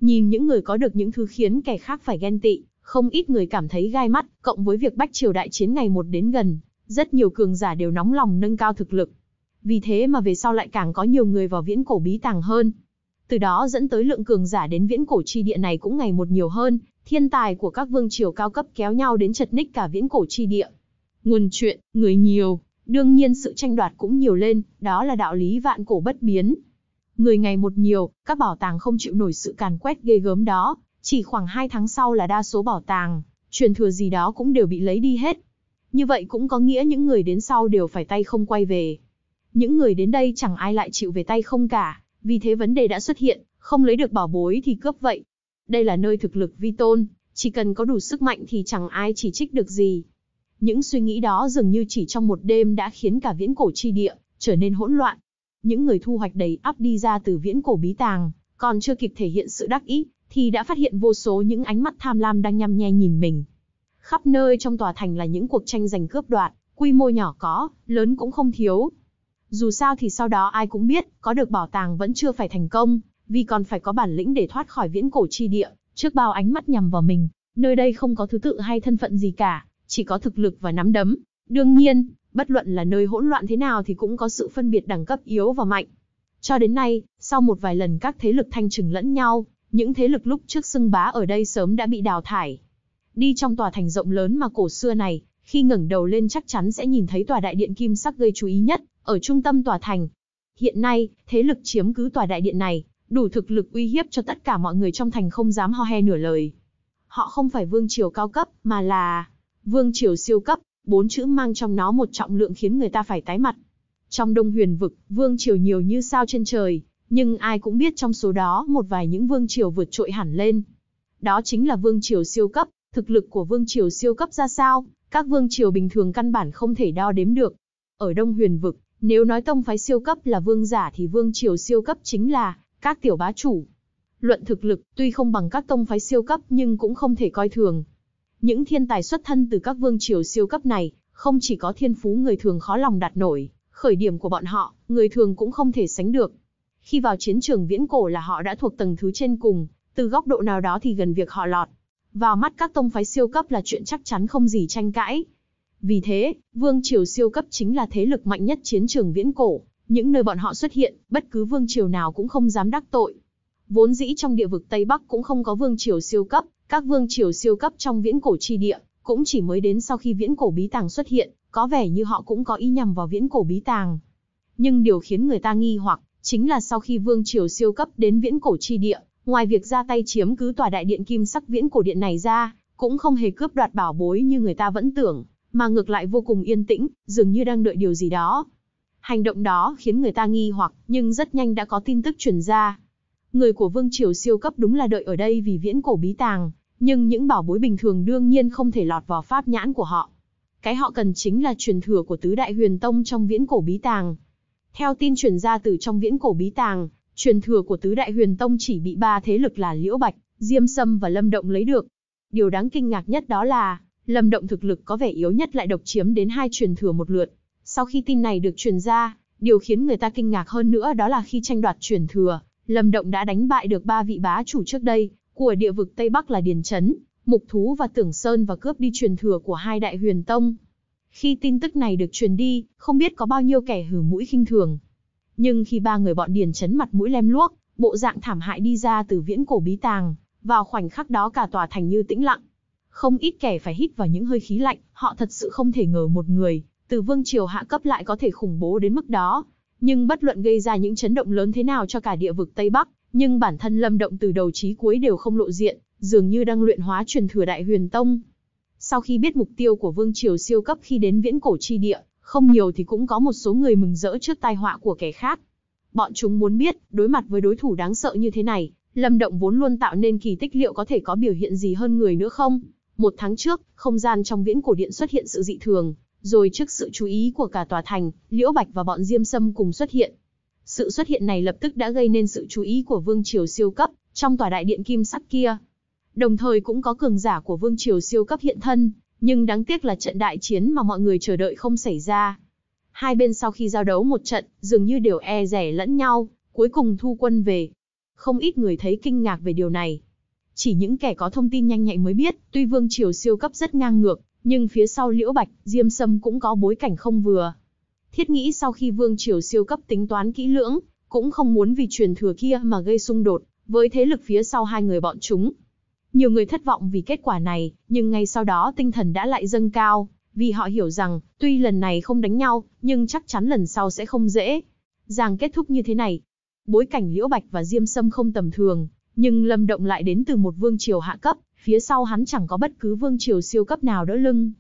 Nhìn những người có được những thứ khiến kẻ khác phải ghen tị, không ít người cảm thấy gai mắt, cộng với việc bách triều đại chiến ngày một đến gần, rất nhiều cường giả đều nóng lòng nâng cao thực lực. Vì thế mà về sau lại càng có nhiều người vào viễn cổ bí tàng hơn. Từ đó dẫn tới lượng cường giả đến viễn cổ chi địa này cũng ngày một nhiều hơn, Thiên tài của các vương triều cao cấp kéo nhau đến chật ních cả viễn cổ tri địa. Nguồn chuyện, người nhiều, đương nhiên sự tranh đoạt cũng nhiều lên, đó là đạo lý vạn cổ bất biến. Người ngày một nhiều, các bảo tàng không chịu nổi sự càn quét ghê gớm đó, chỉ khoảng 2 tháng sau là đa số bảo tàng, truyền thừa gì đó cũng đều bị lấy đi hết. Như vậy cũng có nghĩa những người đến sau đều phải tay không quay về. Những người đến đây chẳng ai lại chịu về tay không cả, vì thế vấn đề đã xuất hiện, không lấy được bảo bối thì cướp vậy, đây là nơi thực lực vi tôn, chỉ cần có đủ sức mạnh thì chẳng ai chỉ trích được gì. Những suy nghĩ đó dường như chỉ trong một đêm đã khiến cả viễn cổ chi địa trở nên hỗn loạn. Những người thu hoạch đầy áp đi ra từ viễn cổ bí tàng, còn chưa kịp thể hiện sự đắc ý, thì đã phát hiện vô số những ánh mắt tham lam đang nhăm nhe nhìn mình. Khắp nơi trong tòa thành là những cuộc tranh giành cướp đoạt, quy mô nhỏ có, lớn cũng không thiếu. Dù sao thì sau đó ai cũng biết, có được bảo tàng vẫn chưa phải thành công, vì còn phải có bản lĩnh để thoát khỏi viễn cổ chi địa, trước bao ánh mắt nhằm vào mình, nơi đây không có thứ tự hay thân phận gì cả, chỉ có thực lực và nắm đấm. Đương nhiên, bất luận là nơi hỗn loạn thế nào thì cũng có sự phân biệt đẳng cấp yếu và mạnh. Cho đến nay, sau một vài lần các thế lực thanh trừng lẫn nhau, những thế lực lúc trước xưng bá ở đây sớm đã bị đào thải. Đi trong tòa thành rộng lớn mà cổ xưa này, khi ngẩng đầu lên chắc chắn sẽ nhìn thấy tòa đại điện kim sắc gây chú ý nhất, ở trung tâm tòa thành. Hiện nay, thế lực chiếm cứ tòa đại điện này, đủ thực lực uy hiếp cho tất cả mọi người trong thành không dám ho he nửa lời. Họ không phải vương triều cao cấp, mà là vương triều siêu cấp, bốn chữ mang trong nó một trọng lượng khiến người ta phải tái mặt. Trong đông huyền vực, vương triều nhiều như sao trên trời, nhưng ai cũng biết trong số đó một vài những vương triều vượt trội hẳn lên. Đó chính là vương triều siêu cấp, thực lực của vương triều siêu cấp ra sao, các vương triều bình thường căn bản không thể đo đếm được. Ở đông huyền vực, nếu nói tông phái siêu cấp là vương giả thì vương triều siêu cấp chính là các tiểu bá chủ. Luận thực lực, tuy không bằng các tông phái siêu cấp nhưng cũng không thể coi thường. Những thiên tài xuất thân từ các vương triều siêu cấp này, không chỉ có thiên phú người thường khó lòng đạt nổi, khởi điểm của bọn họ, người thường cũng không thể sánh được. Khi vào chiến trường viễn cổ là họ đã thuộc tầng thứ trên cùng, từ góc độ nào đó thì gần việc họ lọt. Vào mắt các tông phái siêu cấp là chuyện chắc chắn không gì tranh cãi. Vì thế, vương triều siêu cấp chính là thế lực mạnh nhất chiến trường viễn cổ, những nơi bọn họ xuất hiện, bất cứ vương triều nào cũng không dám đắc tội. Vốn dĩ trong địa vực Tây Bắc cũng không có vương triều siêu cấp, các vương triều siêu cấp trong viễn cổ chi địa, cũng chỉ mới đến sau khi viễn cổ bí tàng xuất hiện, có vẻ như họ cũng có ý nhằm vào viễn cổ bí tàng. Nhưng điều khiến người ta nghi hoặc, chính là sau khi vương triều siêu cấp đến viễn cổ chi địa, ngoài việc ra tay chiếm cứ tòa đại điện kim sắc viễn cổ điện này ra, cũng không hề cướp đoạt bảo bối như người ta vẫn tưởng, mà ngược lại vô cùng yên tĩnh, dường như đang đợi điều gì đó. Hành động đó khiến người ta nghi hoặc, nhưng rất nhanh đã có tin tức truyền ra. Người của vương triều siêu cấp đúng là đợi ở đây vì viễn cổ bí tàng, nhưng những bảo bối bình thường đương nhiên không thể lọt vào pháp nhãn của họ. Cái họ cần chính là truyền thừa của tứ đại huyền tông trong viễn cổ bí tàng. Theo tin truyền ra từ trong viễn cổ bí tàng, truyền thừa của tứ đại huyền tông chỉ bị ba thế lực là Liễu Bạch, Diêm Sâm và Lâm Động lấy được. Điều đáng kinh ngạc nhất đó là, Lâm Động thực lực có vẻ yếu nhất lại độc chiếm đến hai truyền thừa một lượt. Sau khi tin này được truyền ra, điều khiến người ta kinh ngạc hơn nữa đó là khi tranh đoạt truyền thừa, Lâm Động đã đánh bại được ba vị bá chủ trước đây của địa vực Tây Bắc là Điền Trấn, Mục Thú và Tưởng Sơn và cướp đi truyền thừa của hai đại huyền tông. Khi tin tức này được truyền đi, không biết có bao nhiêu kẻ hử mũi khinh thường. Nhưng khi ba người bọn Điền Trấn mặt mũi lem luốc, bộ dạng thảm hại đi ra từ viễn cổ bí tàng, vào khoảnh khắc đó cả tòa thành như tĩnh lặng. Không ít kẻ phải hít vào những hơi khí lạnh, họ thật sự không thể ngờ một người từ vương triều hạ cấp lại có thể khủng bố đến mức đó. Nhưng bất luận gây ra những chấn động lớn thế nào cho cả địa vực Tây Bắc, nhưng bản thân Lâm Động từ đầu chí cuối đều không lộ diện, dường như đang luyện hóa truyền thừa Đại Huyền Tông. Sau khi biết mục tiêu của vương triều siêu cấp khi đến viễn cổ chi địa, không nhiều thì cũng có một số người mừng rỡ trước tai họa của kẻ khác. Bọn chúng muốn biết, đối mặt với đối thủ đáng sợ như thế này, Lâm Động vốn luôn tạo nên kỳ tích liệu có thể có biểu hiện gì hơn người nữa không? Một tháng trước, không gian trong viễn cổ điện xuất hiện sự dị thường, rồi trước sự chú ý của cả tòa thành, Liễu Bạch và bọn Diêm Sâm cùng xuất hiện. Sự xuất hiện này lập tức đã gây nên sự chú ý của vương triều siêu cấp trong tòa đại điện kim sắc kia. Đồng thời cũng có cường giả của vương triều siêu cấp hiện thân, nhưng đáng tiếc là trận đại chiến mà mọi người chờ đợi không xảy ra. Hai bên sau khi giao đấu một trận, dường như đều e rẻ lẫn nhau, cuối cùng thu quân về. Không ít người thấy kinh ngạc về điều này. Chỉ những kẻ có thông tin nhanh nhạy mới biết, tuy vương triều siêu cấp rất ngang ngược, nhưng phía sau Liễu Bạch, Diêm Sâm cũng có bối cảnh không vừa. Thiết nghĩ sau khi Vương Triều siêu cấp tính toán kỹ lưỡng, cũng không muốn vì truyền thừa kia mà gây xung đột với thế lực phía sau hai người bọn chúng. Nhiều người thất vọng vì kết quả này, nhưng ngay sau đó tinh thần đã lại dâng cao, vì họ hiểu rằng, tuy lần này không đánh nhau, nhưng chắc chắn lần sau sẽ không dễ. Giang kết thúc như thế này. Bối cảnh Liễu Bạch và Diêm Sâm không tầm thường, nhưng Lâm Động lại đến từ một vương triều hạ cấp, phía sau hắn chẳng có bất cứ vương triều siêu cấp nào đỡ lưng.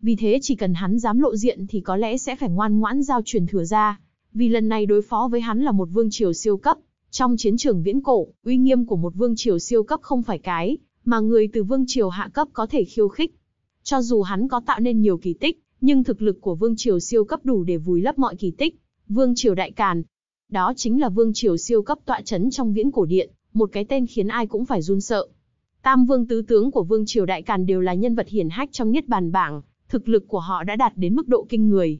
Vì thế chỉ cần hắn dám lộ diện thì có lẽ sẽ phải ngoan ngoãn giao truyền thừa ra, vì lần này đối phó với hắn là một vương triều siêu cấp. Trong chiến trường viễn cổ, uy nghiêm của một vương triều siêu cấp không phải cái mà người từ vương triều hạ cấp có thể khiêu khích. Cho dù hắn có tạo nên nhiều kỳ tích, nhưng thực lực của vương triều siêu cấp đủ để vùi lấp mọi kỳ tích. Vương triều đại càn, đó chính là vương triều siêu cấp tọa chấn trong viễn cổ điện, một cái tên khiến ai cũng phải run sợ. Tam vương tứ tướng của vương triều Đại Càn đều là nhân vật hiển hách trong niết bàn bảng, thực lực của họ đã đạt đến mức độ kinh người.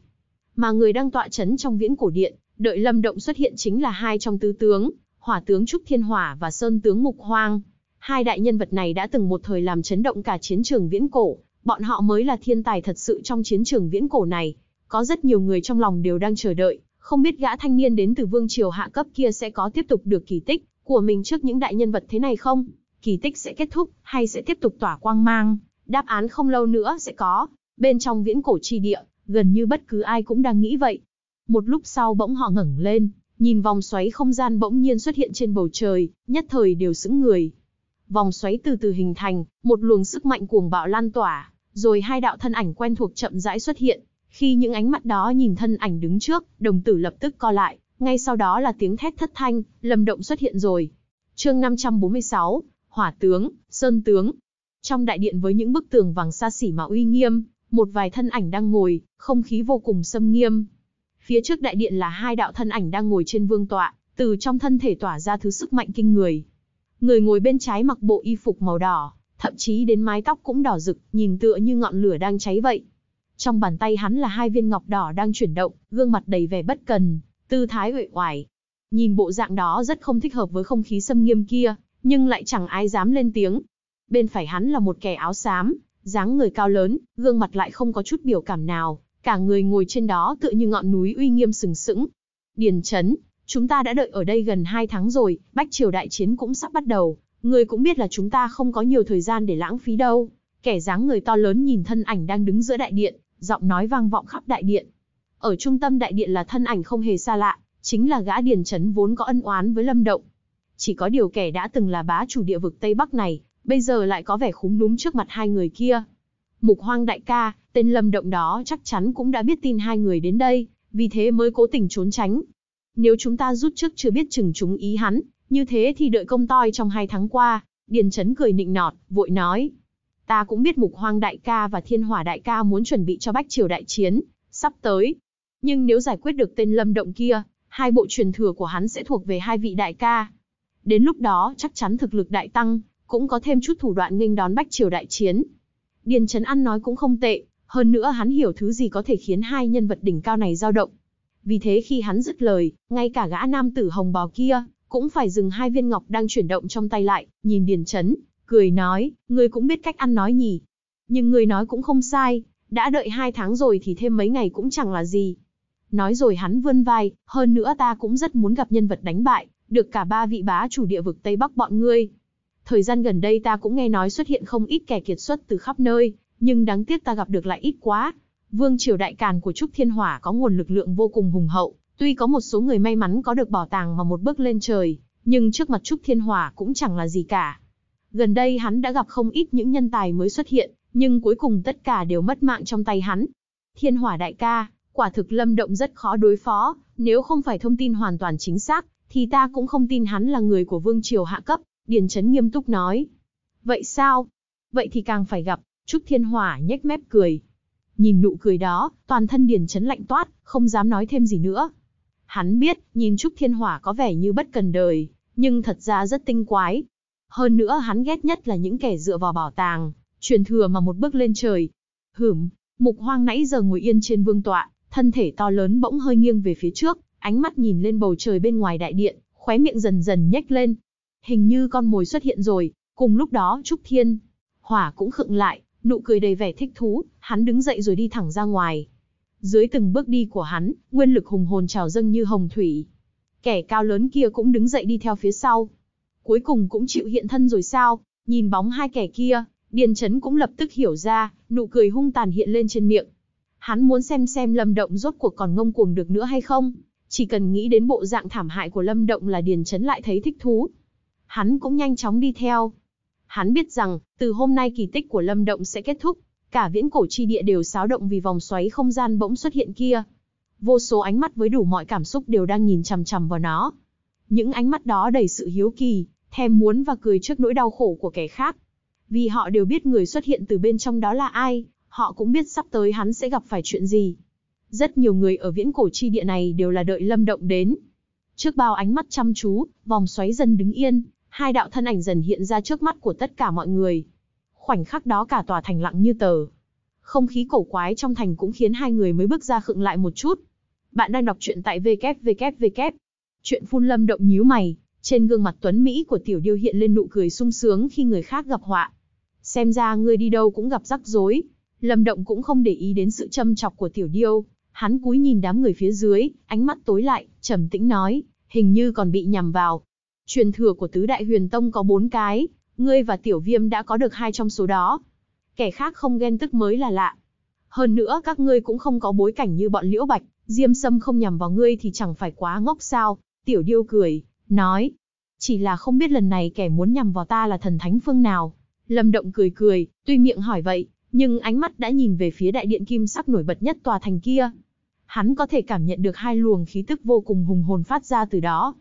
Mà người đang tọa chấn trong viễn cổ điện, đợi Lâm Động xuất hiện chính là hai trong tứ tướng, Hỏa tướng Trúc Thiên Hỏa và Sơn tướng Mục Hoang. Hai đại nhân vật này đã từng một thời làm chấn động cả chiến trường viễn cổ, bọn họ mới là thiên tài thật sự trong chiến trường viễn cổ này. Có rất nhiều người trong lòng đều đang chờ đợi, không biết gã thanh niên đến từ vương triều hạ cấp kia sẽ có tiếp tục được kỳ tích của mình trước những đại nhân vật thế này không? kỳ tích sẽ kết thúc hay sẽ tiếp tục tỏa quang mang, đáp án không lâu nữa sẽ có. Bên trong viễn cổ tri địa, gần như bất cứ ai cũng đang nghĩ vậy. Một lúc sau bỗng họ ngẩng lên, nhìn vòng xoáy không gian bỗng nhiên xuất hiện trên bầu trời, nhất thời đều sững người. Vòng xoáy từ từ hình thành, một luồng sức mạnh cuồng bạo lan tỏa, rồi hai đạo thân ảnh quen thuộc chậm rãi xuất hiện. Khi những ánh mắt đó nhìn thân ảnh đứng trước, đồng tử lập tức co lại, ngay sau đó là tiếng thét thất thanh, Lâm Động xuất hiện rồi. Chương 546, hỏa tướng, sơn tướng. Trong đại điện với những bức tường vàng xa xỉ mà uy nghiêm, một vài thân ảnh đang ngồi, không khí vô cùng xâm nghiêm. Phía trước đại điện là hai đạo thân ảnh đang ngồi trên vương tọa, từ trong thân thể tỏa ra thứ sức mạnh kinh người. Người ngồi bên trái mặc bộ y phục màu đỏ, thậm chí đến mái tóc cũng đỏ rực, nhìn tựa như ngọn lửa đang cháy vậy. Trong bàn tay hắn là hai viên ngọc đỏ đang chuyển động, gương mặt đầy vẻ bất cần, tư thái uể oải. Nhìn bộ dạng đó rất không thích hợp với không khí xâm nghiêm kia nhưng lại chẳng ai dám lên tiếng. Bên phải hắn là một kẻ áo xám, dáng người cao lớn, gương mặt lại không có chút biểu cảm nào, cả người ngồi trên đó tựa như ngọn núi uy nghiêm sừng sững. Điền Trấn, chúng ta đã đợi ở đây gần 2 tháng rồi, Bách Triều Đại Chiến cũng sắp bắt đầu, người cũng biết là chúng ta không có nhiều thời gian để lãng phí đâu. Kẻ dáng người to lớn nhìn thân ảnh đang đứng giữa đại điện, giọng nói vang vọng khắp đại điện. Ở trung tâm đại điện là thân ảnh không hề xa lạ, chính là gã Điền Trấn vốn có ân oán với Lâm Động, chỉ có điều kẻ đã từng là bá chủ địa vực Tây Bắc này, bây giờ lại có vẻ khúm núm trước mặt hai người kia. Mục hoang đại ca, tên lâm động đó chắc chắn cũng đã biết tin hai người đến đây, vì thế mới cố tình trốn tránh. Nếu chúng ta rút trước chưa biết chừng chúng ý hắn, như thế thì đợi công toi trong hai tháng qua, Điền Trấn cười nịnh nọt, vội nói. Ta cũng biết mục hoang đại ca và thiên hỏa đại ca muốn chuẩn bị cho bách triều đại chiến, sắp tới. Nhưng nếu giải quyết được tên lâm động kia, hai bộ truyền thừa của hắn sẽ thuộc về hai vị đại ca. Đến lúc đó chắc chắn thực lực đại tăng, cũng có thêm chút thủ đoạn nghênh đón bách triều đại chiến. Điền Trấn An nói cũng không tệ, hơn nữa hắn hiểu thứ gì có thể khiến hai nhân vật đỉnh cao này dao động. Vì thế khi hắn dứt lời, ngay cả gã nam tử hồng bào kia, cũng phải dừng hai viên ngọc đang chuyển động trong tay lại, nhìn Điền Trấn, cười nói, ngươi cũng biết cách ăn nói nhỉ. Nhưng ngươi nói cũng không sai, đã đợi hai tháng rồi thì thêm mấy ngày cũng chẳng là gì. Nói rồi hắn vươn vai, hơn nữa ta cũng rất muốn gặp nhân vật đánh bại, được cả ba vị bá chủ địa vực Tây Bắc bọn ngươi. Thời gian gần đây ta cũng nghe nói xuất hiện không ít kẻ kiệt xuất từ khắp nơi, nhưng đáng tiếc ta gặp được lại ít quá. Vương triều đại càn của Trúc Thiên Hỏa có nguồn lực lượng vô cùng hùng hậu, tuy có một số người may mắn có được bảo tàng mà một bước lên trời, nhưng trước mặt Trúc Thiên Hỏa cũng chẳng là gì cả. Gần đây hắn đã gặp không ít những nhân tài mới xuất hiện, nhưng cuối cùng tất cả đều mất mạng trong tay hắn. Thiên Hỏa đại ca, quả thực Lâm Động rất khó đối phó, nếu không phải thông tin hoàn toàn chính xác, thì ta cũng không tin hắn là người của vương triều hạ cấp, Điền Trấn nghiêm túc nói. Vậy sao? Vậy thì càng phải gặp, Trúc Thiên Hỏa nhếch mép cười. Nhìn nụ cười đó, toàn thân Điền Trấn lạnh toát, không dám nói thêm gì nữa. Hắn biết, nhìn Trúc Thiên Hỏa có vẻ như bất cần đời, nhưng thật ra rất tinh quái. Hơn nữa hắn ghét nhất là những kẻ dựa vào bảo tàng, truyền thừa mà một bước lên trời. Hửm, mục hoang nãy giờ ngồi yên trên vương tọa, thân thể to lớn bỗng hơi nghiêng về phía trước, ánh mắt nhìn lên bầu trời bên ngoài đại điện, khóe miệng dần dần nhếch lên. Hình như con mồi xuất hiện rồi, cùng lúc đó Trúc Thiên, Hỏa cũng khựng lại, nụ cười đầy vẻ thích thú, hắn đứng dậy rồi đi thẳng ra ngoài. Dưới từng bước đi của hắn, nguyên lực hùng hồn trào dâng như hồng thủy. Kẻ cao lớn kia cũng đứng dậy đi theo phía sau. Cuối cùng cũng chịu hiện thân rồi sao, nhìn bóng hai kẻ kia, Điền Chấn cũng lập tức hiểu ra, nụ cười hung tàn hiện lên trên miệng. Hắn muốn xem xem Lâm Động rốt cuộc còn ngông cuồng được nữa hay không. Chỉ cần nghĩ đến bộ dạng thảm hại của Lâm Động là Điền Chấn lại thấy thích thú. Hắn cũng nhanh chóng đi theo. Hắn biết rằng, từ hôm nay kỳ tích của Lâm Động sẽ kết thúc, cả viễn cổ chi địa đều xáo động vì vòng xoáy không gian bỗng xuất hiện kia. Vô số ánh mắt với đủ mọi cảm xúc đều đang nhìn chằm chằm vào nó. Những ánh mắt đó đầy sự hiếu kỳ, thèm muốn và cười trước nỗi đau khổ của kẻ khác. Vì họ đều biết người xuất hiện từ bên trong đó là ai, họ cũng biết sắp tới hắn sẽ gặp phải chuyện gì. Rất nhiều người ở viễn cổ chi địa này đều là đợi Lâm Động đến. Trước bao ánh mắt chăm chú, vòng xoáy dần đứng yên, hai đạo thân ảnh dần hiện ra trước mắt của tất cả mọi người. Khoảnh khắc đó cả tòa thành lặng như tờ. Không khí cổ quái trong thành cũng khiến hai người mới bước ra khựng lại một chút. Bạn đang đọc truyện tại www. Chuyện phun lâm động nhíu mày, trên gương mặt tuấn Mỹ của tiểu điêu hiện lên nụ cười sung sướng khi người khác gặp họa. Xem ra ngươi đi đâu cũng gặp rắc rối. Lâm động cũng không để ý đến sự châm chọc của tiểu điêu, Hắn cúi nhìn đám người phía dưới, ánh mắt tối lại, trầm tĩnh nói, hình như còn bị nhằm vào. Truyền thừa của tứ đại huyền tông có bốn cái, ngươi và tiểu viêm đã có được hai trong số đó. Kẻ khác không ghen tức mới là lạ. Hơn nữa các ngươi cũng không có bối cảnh như bọn liễu bạch, diêm sâm không nhằm vào ngươi thì chẳng phải quá ngốc sao. Tiểu điêu cười, nói, chỉ là không biết lần này kẻ muốn nhằm vào ta là thần thánh phương nào. Lâm Động cười cười, tuy miệng hỏi vậy, nhưng ánh mắt đã nhìn về phía đại điện kim sắc nổi bật nhất tòa thành kia hắn có thể cảm nhận được hai luồng khí tức vô cùng hùng hồn phát ra từ đó.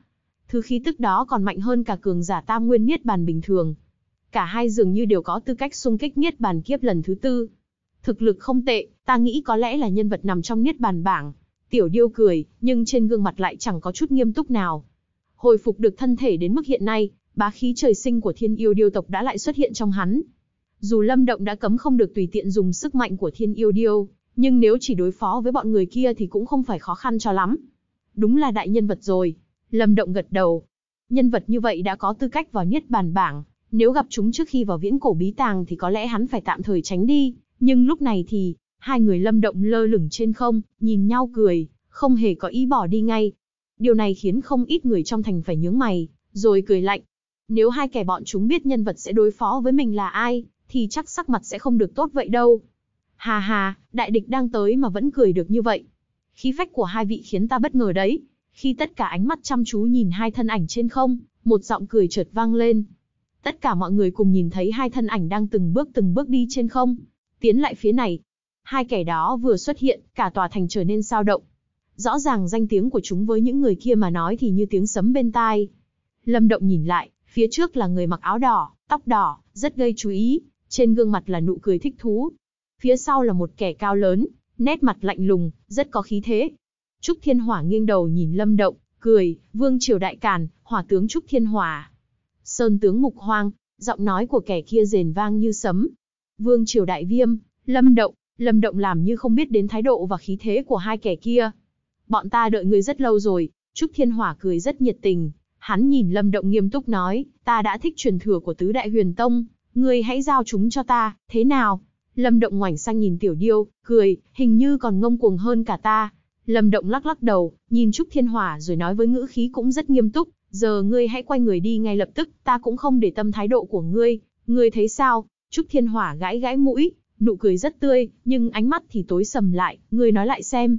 Thứ khí tức đó còn mạnh hơn cả cường giả tam nguyên niết bàn bình thường. Cả hai dường như đều có tư cách xung kích niết bàn kiếp lần thứ tư. Thực lực không tệ, ta nghĩ có lẽ là nhân vật nằm trong niết bàn bảng. Tiểu điêu cười, nhưng trên gương mặt lại chẳng có chút nghiêm túc nào. Hồi phục được thân thể đến mức hiện nay, bá khí trời sinh của thiên yêu điêu tộc đã lại xuất hiện trong hắn. Dù lâm động đã cấm không được tùy tiện dùng sức mạnh của thiên yêu điêu, nhưng nếu chỉ đối phó với bọn người kia thì cũng không phải khó khăn cho lắm. Đúng là đại nhân vật rồi. Lâm Động gật đầu. Nhân vật như vậy đã có tư cách vào niết bàn bảng, nếu gặp chúng trước khi vào viễn cổ bí tàng thì có lẽ hắn phải tạm thời tránh đi, nhưng lúc này thì, hai người Lâm Động lơ lửng trên không, nhìn nhau cười, không hề có ý bỏ đi ngay. Điều này khiến không ít người trong thành phải nhướng mày, rồi cười lạnh. Nếu hai kẻ bọn chúng biết nhân vật sẽ đối phó với mình là ai, thì chắc sắc mặt sẽ không được tốt vậy đâu. Hà hà, đại địch đang tới mà vẫn cười được như vậy. Khí phách của hai vị khiến ta bất ngờ đấy. Khi tất cả ánh mắt chăm chú nhìn hai thân ảnh trên không, một giọng cười chợt vang lên. Tất cả mọi người cùng nhìn thấy hai thân ảnh đang từng bước từng bước đi trên không, tiến lại phía này. Hai kẻ đó vừa xuất hiện, cả tòa thành trở nên sao động. Rõ ràng danh tiếng của chúng với những người kia mà nói thì như tiếng sấm bên tai. Lâm Động nhìn lại, phía trước là người mặc áo đỏ, tóc đỏ, rất gây chú ý, trên gương mặt là nụ cười thích thú, phía sau là một kẻ cao lớn, nét mặt lạnh lùng, rất có khí thế. Trúc Thiên Hỏa nghiêng đầu nhìn Lâm Động, cười, "Vương triều đại càn, Hỏa tướng Trúc Thiên Hỏa." Sơn tướng Mục Hoang, giọng nói của kẻ kia rền vang như sấm. "Vương triều đại viêm, Lâm Động." Lâm Động làm như không biết đến thái độ và khí thế của hai kẻ kia. "Bọn ta đợi ngươi rất lâu rồi." Trúc Thiên Hỏa cười rất nhiệt tình, hắn nhìn Lâm Động nghiêm túc nói, "Ta đã thích truyền thừa của Tứ Đại Huyền Tông, ngươi hãy giao chúng cho ta, thế nào?" Lâm Động ngoảnh sang nhìn Tiểu Điêu, cười, hình như còn ngông cuồng hơn cả ta. Lâm Động lắc lắc đầu, nhìn Trúc Thiên Hỏa rồi nói với ngữ khí cũng rất nghiêm túc, giờ ngươi hãy quay người đi ngay lập tức, ta cũng không để tâm thái độ của ngươi, ngươi thấy sao? Trúc Thiên Hỏa gãi gãi mũi, nụ cười rất tươi, nhưng ánh mắt thì tối sầm lại, ngươi nói lại xem.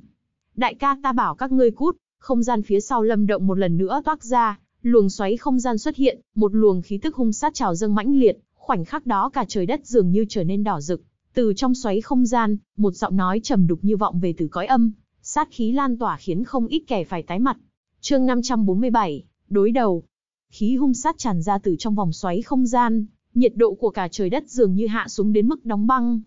Đại ca ta bảo các ngươi cút, không gian phía sau Lâm Động một lần nữa toát ra, luồng xoáy không gian xuất hiện, một luồng khí tức hung sát trào dâng mãnh liệt, khoảnh khắc đó cả trời đất dường như trở nên đỏ rực, từ trong xoáy không gian, một giọng nói trầm đục như vọng về từ cõi âm, sát khí lan tỏa khiến không ít kẻ phải tái mặt. Chương 547, đối đầu. Khí hung sát tràn ra từ trong vòng xoáy không gian, nhiệt độ của cả trời đất dường như hạ xuống đến mức đóng băng.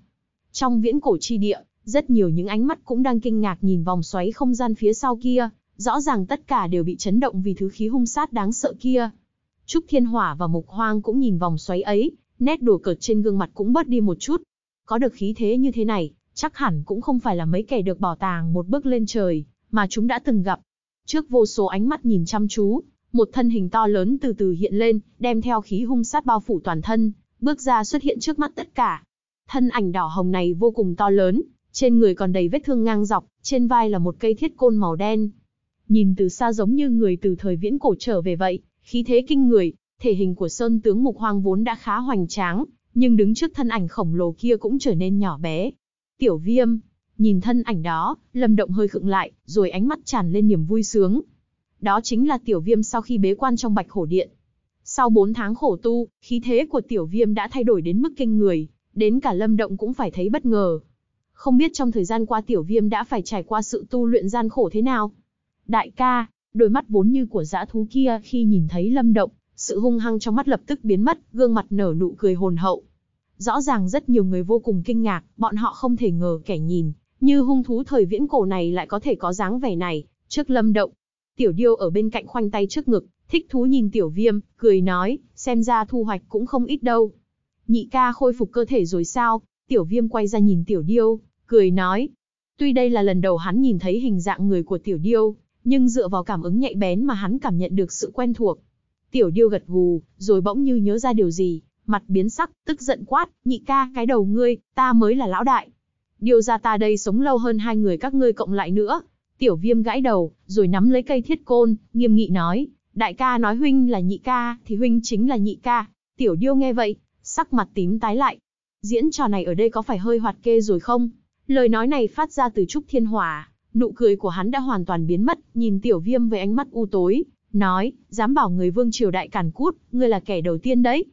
Trong viễn cổ chi địa, rất nhiều những ánh mắt cũng đang kinh ngạc nhìn vòng xoáy không gian phía sau kia, rõ ràng tất cả đều bị chấn động vì thứ khí hung sát đáng sợ kia. Trúc Thiên Hỏa và Mục Hoang cũng nhìn vòng xoáy ấy, nét đùa cợt trên gương mặt cũng bớt đi một chút, có được khí thế như thế này, chắc hẳn cũng không phải là mấy kẻ được bảo tàng một bước lên trời, mà chúng đã từng gặp. Trước vô số ánh mắt nhìn chăm chú, một thân hình to lớn từ từ hiện lên, đem theo khí hung sát bao phủ toàn thân, bước ra xuất hiện trước mắt tất cả. Thân ảnh đỏ hồng này vô cùng to lớn, trên người còn đầy vết thương ngang dọc, trên vai là một cây thiết côn màu đen. Nhìn từ xa giống như người từ thời viễn cổ trở về vậy, khí thế kinh người, thể hình của sơn tướng mục hoang vốn đã khá hoành tráng, nhưng đứng trước thân ảnh khổng lồ kia cũng trở nên nhỏ bé. Tiểu viêm, nhìn thân ảnh đó, Lâm Động hơi khựng lại, rồi ánh mắt tràn lên niềm vui sướng. Đó chính là tiểu viêm sau khi bế quan trong bạch hổ điện. Sau 4 tháng khổ tu, khí thế của tiểu viêm đã thay đổi đến mức kinh người, đến cả Lâm Động cũng phải thấy bất ngờ. Không biết trong thời gian qua tiểu viêm đã phải trải qua sự tu luyện gian khổ thế nào? Đại ca, đôi mắt vốn như của dã thú kia khi nhìn thấy Lâm Động, sự hung hăng trong mắt lập tức biến mất, gương mặt nở nụ cười hồn hậu. Rõ ràng rất nhiều người vô cùng kinh ngạc, bọn họ không thể ngờ kẻ nhìn, như hung thú thời viễn cổ này lại có thể có dáng vẻ này, trước lâm động. Tiểu điêu ở bên cạnh khoanh tay trước ngực, thích thú nhìn tiểu viêm, cười nói, xem ra thu hoạch cũng không ít đâu. Nhị ca khôi phục cơ thể rồi sao, tiểu viêm quay ra nhìn tiểu điêu, cười nói. Tuy đây là lần đầu hắn nhìn thấy hình dạng người của tiểu điêu, nhưng dựa vào cảm ứng nhạy bén mà hắn cảm nhận được sự quen thuộc, Tiểu điêu gật gù, rồi bỗng như nhớ ra điều gì, mặt biến sắc, tức giận quát, nhị ca, cái đầu ngươi, ta mới là lão đại. Điêu ra ta đây sống lâu hơn hai người các ngươi cộng lại nữa. Tiểu viêm gãi đầu, rồi nắm lấy cây thiết côn, nghiêm nghị nói, đại ca nói huynh là nhị ca, thì huynh chính là nhị ca. Tiểu điêu nghe vậy, sắc mặt tím tái lại. Diễn trò này ở đây có phải hơi hoạt kê rồi không? Lời nói này phát ra từ Trúc Thiên Hòa, nụ cười của hắn đã hoàn toàn biến mất, nhìn tiểu viêm với ánh mắt u tối, nói, dám bảo người vương triều đại càn cút, ngươi là kẻ đầu tiên đấy.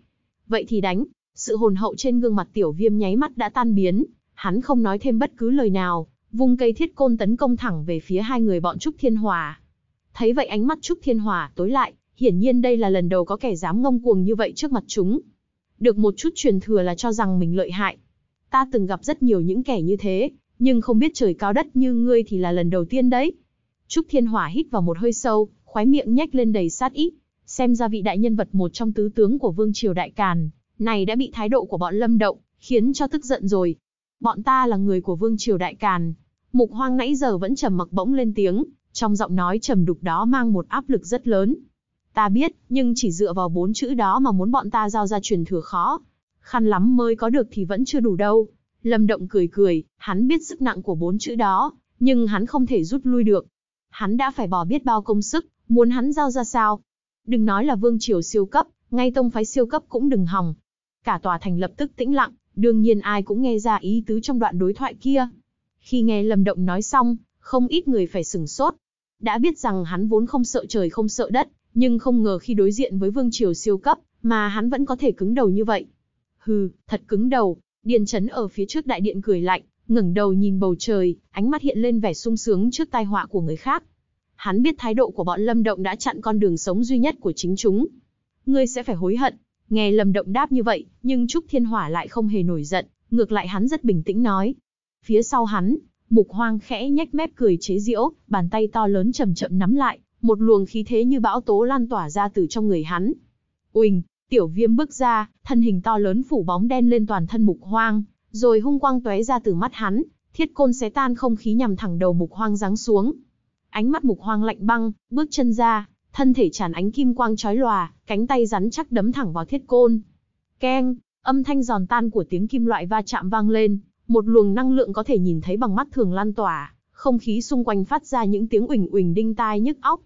Vậy thì đánh, sự hồn hậu trên gương mặt tiểu viêm nháy mắt đã tan biến, hắn không nói thêm bất cứ lời nào, vung cây thiết côn tấn công thẳng về phía hai người bọn Trúc Thiên Hòa. Thấy vậy ánh mắt Trúc Thiên Hòa tối lại, hiển nhiên đây là lần đầu có kẻ dám ngông cuồng như vậy trước mặt chúng. Được một chút truyền thừa là cho rằng mình lợi hại. Ta từng gặp rất nhiều những kẻ như thế, nhưng không biết trời cao đất như ngươi thì là lần đầu tiên đấy. Trúc Thiên hòa hít vào một hơi sâu, khoái miệng nhếch lên đầy sát ý. Xem ra vị đại nhân vật một trong tứ tướng của vương triều đại càn, này đã bị thái độ của bọn lâm động, khiến cho tức giận rồi. Bọn ta là người của vương triều đại càn. Mục hoang nãy giờ vẫn trầm mặc bỗng lên tiếng, trong giọng nói trầm đục đó mang một áp lực rất lớn. Ta biết, nhưng chỉ dựa vào bốn chữ đó mà muốn bọn ta giao ra truyền thừa khó. Khăn lắm mới có được thì vẫn chưa đủ đâu. Lâm Động cười cười, hắn biết sức nặng của bốn chữ đó, nhưng hắn không thể rút lui được. Hắn đã phải bỏ biết bao công sức, Muốn hắn giao ra sao? Đừng nói là vương triều siêu cấp, ngay tông phái siêu cấp cũng đừng hòng. Cả tòa thành lập tức tĩnh lặng, đương nhiên ai cũng nghe ra ý tứ trong đoạn đối thoại kia. Khi nghe Lâm Động nói xong, không ít người phải sửng sốt. Đã biết rằng hắn vốn không sợ trời không sợ đất, nhưng không ngờ khi đối diện với vương triều siêu cấp, mà hắn vẫn có thể cứng đầu như vậy. Hừ, thật cứng đầu, Điền Chấn ở phía trước đại điện cười lạnh, ngẩng đầu nhìn bầu trời, ánh mắt hiện lên vẻ sung sướng trước tai họa của người khác. Hắn biết thái độ của bọn Lâm Động đã chặn con đường sống duy nhất của chính chúng. Ngươi sẽ phải hối hận. Nghe Lâm Động đáp như vậy, nhưng Trúc Thiên Hỏa lại không hề nổi giận, ngược lại hắn rất bình tĩnh nói. Phía sau hắn, Mục Hoang khẽ nhếch mép cười chế giễu, bàn tay to lớn chậm chậm nắm lại, một luồng khí thế như bão tố lan tỏa ra từ trong người hắn. Uỳnh, Tiểu Viêm bước ra, thân hình to lớn phủ bóng đen lên toàn thân Mục Hoang, rồi hung quang tóe ra từ mắt hắn, thiết côn xé tan không khí nhằm thẳng đầu Mục Hoang giáng xuống ánh mắt mục hoang lạnh băng, bước chân ra, thân thể tràn ánh kim quang chói lòa, cánh tay rắn chắc đấm thẳng vào thiết côn. Keng, âm thanh giòn tan của tiếng kim loại va chạm vang lên, một luồng năng lượng có thể nhìn thấy bằng mắt thường lan tỏa, không khí xung quanh phát ra những tiếng uỳnh uỳnh đinh tai nhức óc.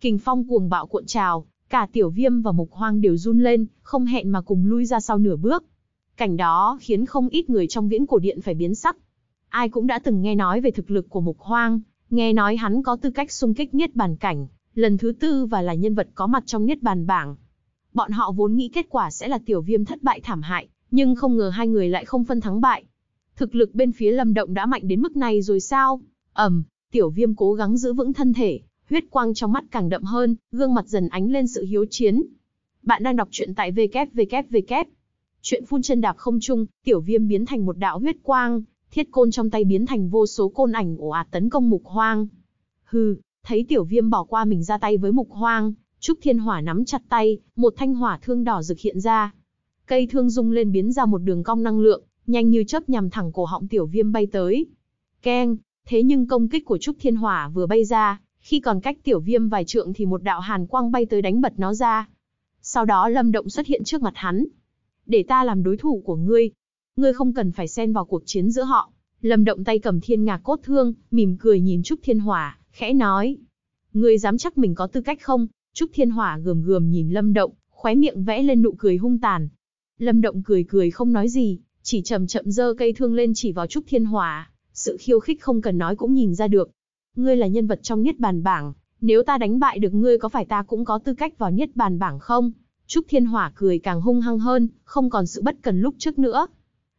Kình phong cuồng bạo cuộn trào, cả tiểu viêm và mục hoang đều run lên, không hẹn mà cùng lui ra sau nửa bước. Cảnh đó khiến không ít người trong viễn cổ điện phải biến sắc. Ai cũng đã từng nghe nói về thực lực của mục hoang, Nghe nói hắn có tư cách xung kích Niết Bàn Cảnh, lần thứ tư và là nhân vật có mặt trong Niết Bàn Bảng. Bọn họ vốn nghĩ kết quả sẽ là tiểu viêm thất bại thảm hại, nhưng không ngờ hai người lại không phân thắng bại. Thực lực bên phía lâm động đã mạnh đến mức này rồi sao? Ẩm, tiểu viêm cố gắng giữ vững thân thể, huyết quang trong mắt càng đậm hơn, gương mặt dần ánh lên sự hiếu chiến. Bạn đang đọc truyện tại www. Chuyện phun chân đạp không trung, tiểu viêm biến thành một đạo huyết quang, thiết côn trong tay biến thành vô số côn ảnh ồ ạt tấn công mục hoang. Hừ, thấy tiểu viêm bỏ qua mình ra tay với mục hoang, Trúc Thiên Hỏa nắm chặt tay, một thanh hỏa thương đỏ rực hiện ra. Cây thương rung lên biến ra một đường cong năng lượng, nhanh như chớp nhằm thẳng cổ họng tiểu viêm bay tới. Keng, thế nhưng công kích của Trúc Thiên Hỏa vừa bay ra, khi còn cách tiểu viêm vài trượng thì một đạo hàn quang bay tới đánh bật nó ra. Sau đó lâm động xuất hiện trước mặt hắn. Để ta làm đối thủ của ngươi, ngươi không cần phải xen vào cuộc chiến giữa họ. Lâm động tay cầm thiên ngạc cốt thương, mỉm cười nhìn Trúc Thiên Hỏa, khẽ nói. Ngươi dám chắc mình có tư cách không? Trúc Thiên Hỏa gườm gườm nhìn Lâm động, khóe miệng vẽ lên nụ cười hung tàn. Lâm động cười cười không nói gì, chỉ chậm chậm giơ cây thương lên chỉ vào Trúc Thiên Hỏa. Sự khiêu khích không cần nói cũng nhìn ra được. Ngươi là nhân vật trong Niết Bàn Bảng, nếu ta đánh bại được ngươi có phải ta cũng có tư cách vào Niết Bàn Bảng không? Trúc Thiên Hỏa cười càng hung hăng hơn, không còn sự bất cần lúc trước nữa.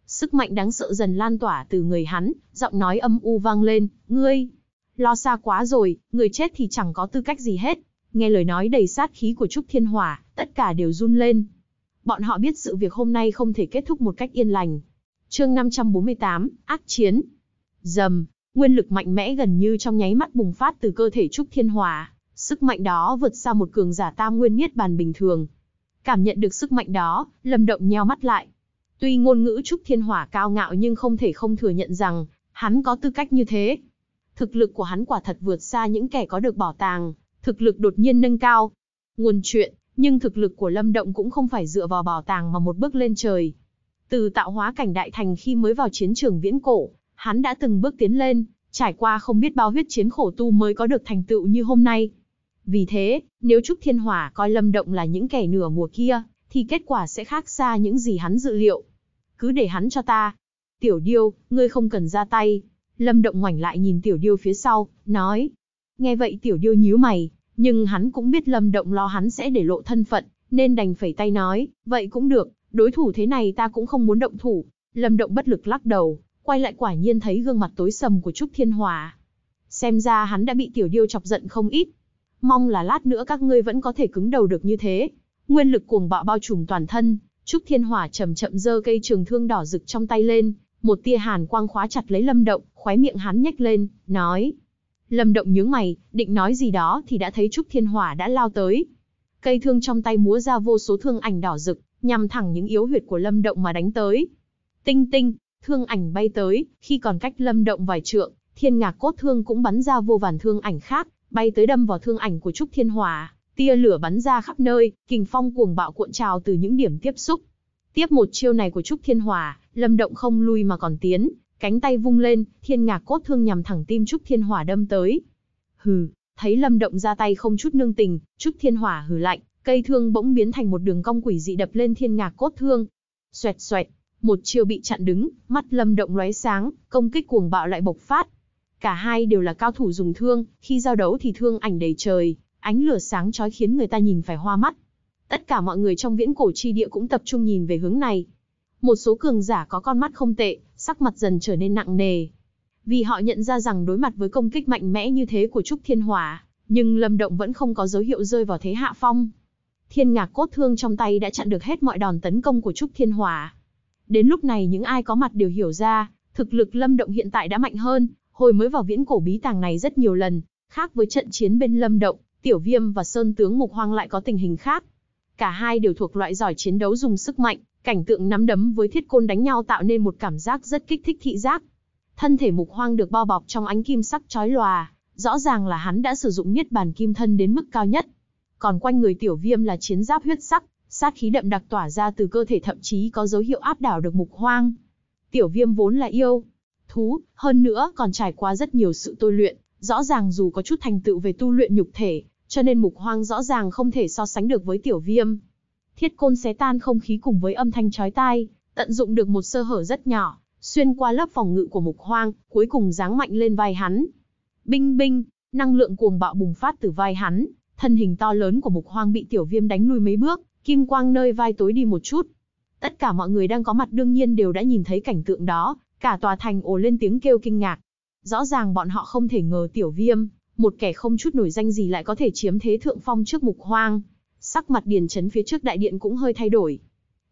Sức mạnh đáng sợ dần lan tỏa từ người hắn, giọng nói âm u vang lên, ngươi, lo xa quá rồi, người chết thì chẳng có tư cách gì hết. Nghe lời nói đầy sát khí của Trúc Thiên Hòa, tất cả đều run lên. Bọn họ biết sự việc hôm nay không thể kết thúc một cách yên lành. chương 548, Ác Chiến. Dầm, nguyên lực mạnh mẽ gần như trong nháy mắt bùng phát từ cơ thể Trúc Thiên Hòa, Sức mạnh đó vượt xa một cường giả tam nguyên niết bàn bình thường. Cảm nhận được sức mạnh đó, Lâm Động nheo mắt lại, Tuy ngôn ngữ Trúc Thiên Hỏa cao ngạo nhưng không thể không thừa nhận rằng, hắn có tư cách như thế. Thực lực của hắn quả thật vượt xa những kẻ có được bảo tàng, thực lực đột nhiên nâng cao. Nguồn chuyện, nhưng thực lực của Lâm Động cũng không phải dựa vào bảo tàng mà một bước lên trời. Từ tạo hóa cảnh đại thành khi mới vào chiến trường viễn cổ, hắn đã từng bước tiến lên, trải qua không biết bao huyết chiến khổ tu mới có được thành tựu như hôm nay. Vì thế, nếu Trúc Thiên Hỏa coi Lâm Động là những kẻ nửa mùa kia, thì kết quả sẽ khác xa những gì hắn dự liệu. Cứ để hắn cho ta. Tiểu điêu, ngươi không cần ra tay. Lâm động ngoảnh lại nhìn tiểu điêu phía sau, nói. Nghe vậy tiểu điêu nhíu mày, nhưng hắn cũng biết lâm động lo hắn sẽ để lộ thân phận, nên đành phẩy tay nói, vậy cũng được, đối thủ thế này ta cũng không muốn động thủ. Lâm động bất lực lắc đầu, quay lại quả nhiên thấy gương mặt tối sầm của Trúc Thiên Hòa. Xem ra hắn đã bị tiểu điêu chọc giận không ít. Mong là lát nữa các ngươi vẫn có thể cứng đầu được như thế, Nguyên lực cuồng bạo bao trùm toàn thân, Trúc Thiên Hỏa chậm chậm giơ cây trường thương đỏ rực trong tay lên, một tia hàn quang khóa chặt lấy Lâm Động, khóe miệng hắn nhếch lên, nói: Lâm Động nhướng mày, định nói gì đó thì đã thấy Trúc Thiên Hỏa đã lao tới. Cây thương trong tay múa ra vô số thương ảnh đỏ rực, nhằm thẳng những yếu huyệt của Lâm Động mà đánh tới. Tinh tinh, thương ảnh bay tới, khi còn cách Lâm Động vài trượng, Thiên Ngạc Cốt Thương cũng bắn ra vô vàn thương ảnh khác, bay tới đâm vào thương ảnh của Trúc Thiên Hỏa. Tia lửa bắn ra khắp nơi, kình phong cuồng bạo cuộn trào từ những điểm tiếp xúc. Tiếp một chiêu này của Trúc Thiên Hòa, Lâm Động không lui mà còn tiến, cánh tay vung lên, thiên ngạc cốt thương nhằm thẳng tim Trúc Thiên Hòa đâm tới. Hừ, thấy Lâm Động ra tay không chút nương tình, Trúc Thiên Hòa hừ lạnh, cây thương bỗng biến thành một đường cong quỷ dị đập lên thiên ngạc cốt thương. Xoẹt xoẹt, một chiêu bị chặn đứng, mắt Lâm Động lóe sáng, công kích cuồng bạo lại bộc phát. Cả hai đều là cao thủ dùng thương, khi giao đấu thì thương ảnh đầy trời, ánh lửa sáng chói khiến người ta nhìn phải hoa mắt. Tất cả mọi người trong viễn cổ chi địa cũng tập trung nhìn về hướng này. Một số cường giả có con mắt không tệ, sắc mặt dần trở nên nặng nề. Vì họ nhận ra rằng đối mặt với công kích mạnh mẽ như thế của Trúc Thiên Hỏa, nhưng Lâm Động vẫn không có dấu hiệu rơi vào thế hạ phong. Thiên Ngạc cốt thương trong tay đã chặn được hết mọi đòn tấn công của Trúc Thiên Hỏa. Đến lúc này những ai có mặt đều hiểu ra, thực lực Lâm Động hiện tại đã mạnh hơn, hồi mới vào viễn cổ bí tàng này rất nhiều lần, khác với trận chiến bên Lâm Động, Tiểu Viêm và Sơn tướng Mục Hoang lại có tình hình khác. Cả hai đều thuộc loại giỏi chiến đấu dùng sức mạnh, cảnh tượng nắm đấm với thiết côn đánh nhau tạo nên một cảm giác rất kích thích thị giác. Thân thể Mục Hoang được bao bọc trong ánh kim sắc chói lòa, rõ ràng là hắn đã sử dụng nhất bản kim thân đến mức cao nhất. Còn quanh người Tiểu Viêm là chiến giáp huyết sắc, sát khí đậm đặc tỏa ra từ cơ thể thậm chí có dấu hiệu áp đảo được Mục Hoang. Tiểu Viêm vốn là yêu thú, hơn nữa còn trải qua rất nhiều sự tôi luyện, rõ ràng dù có chút thành tựu về tu luyện nhục thể, cho nên mục hoang rõ ràng không thể so sánh được với tiểu viêm. Thiết côn xé tan không khí cùng với âm thanh chói tai, tận dụng được một sơ hở rất nhỏ, xuyên qua lớp phòng ngự của mục hoang, cuối cùng giáng mạnh lên vai hắn. Binh binh, năng lượng cuồng bạo bùng phát từ vai hắn, thân hình to lớn của mục hoang bị tiểu viêm đánh lùi mấy bước, kim quang nơi vai tối đi một chút. Tất cả mọi người đang có mặt đương nhiên đều đã nhìn thấy cảnh tượng đó, cả tòa thành ồ lên tiếng kêu kinh ngạc. Rõ ràng bọn họ không thể ngờ tiểu viêm một kẻ không chút nổi danh gì lại có thể chiếm thế thượng phong trước mục hoang. Sắc mặt điền chấn phía trước đại điện cũng hơi thay đổi.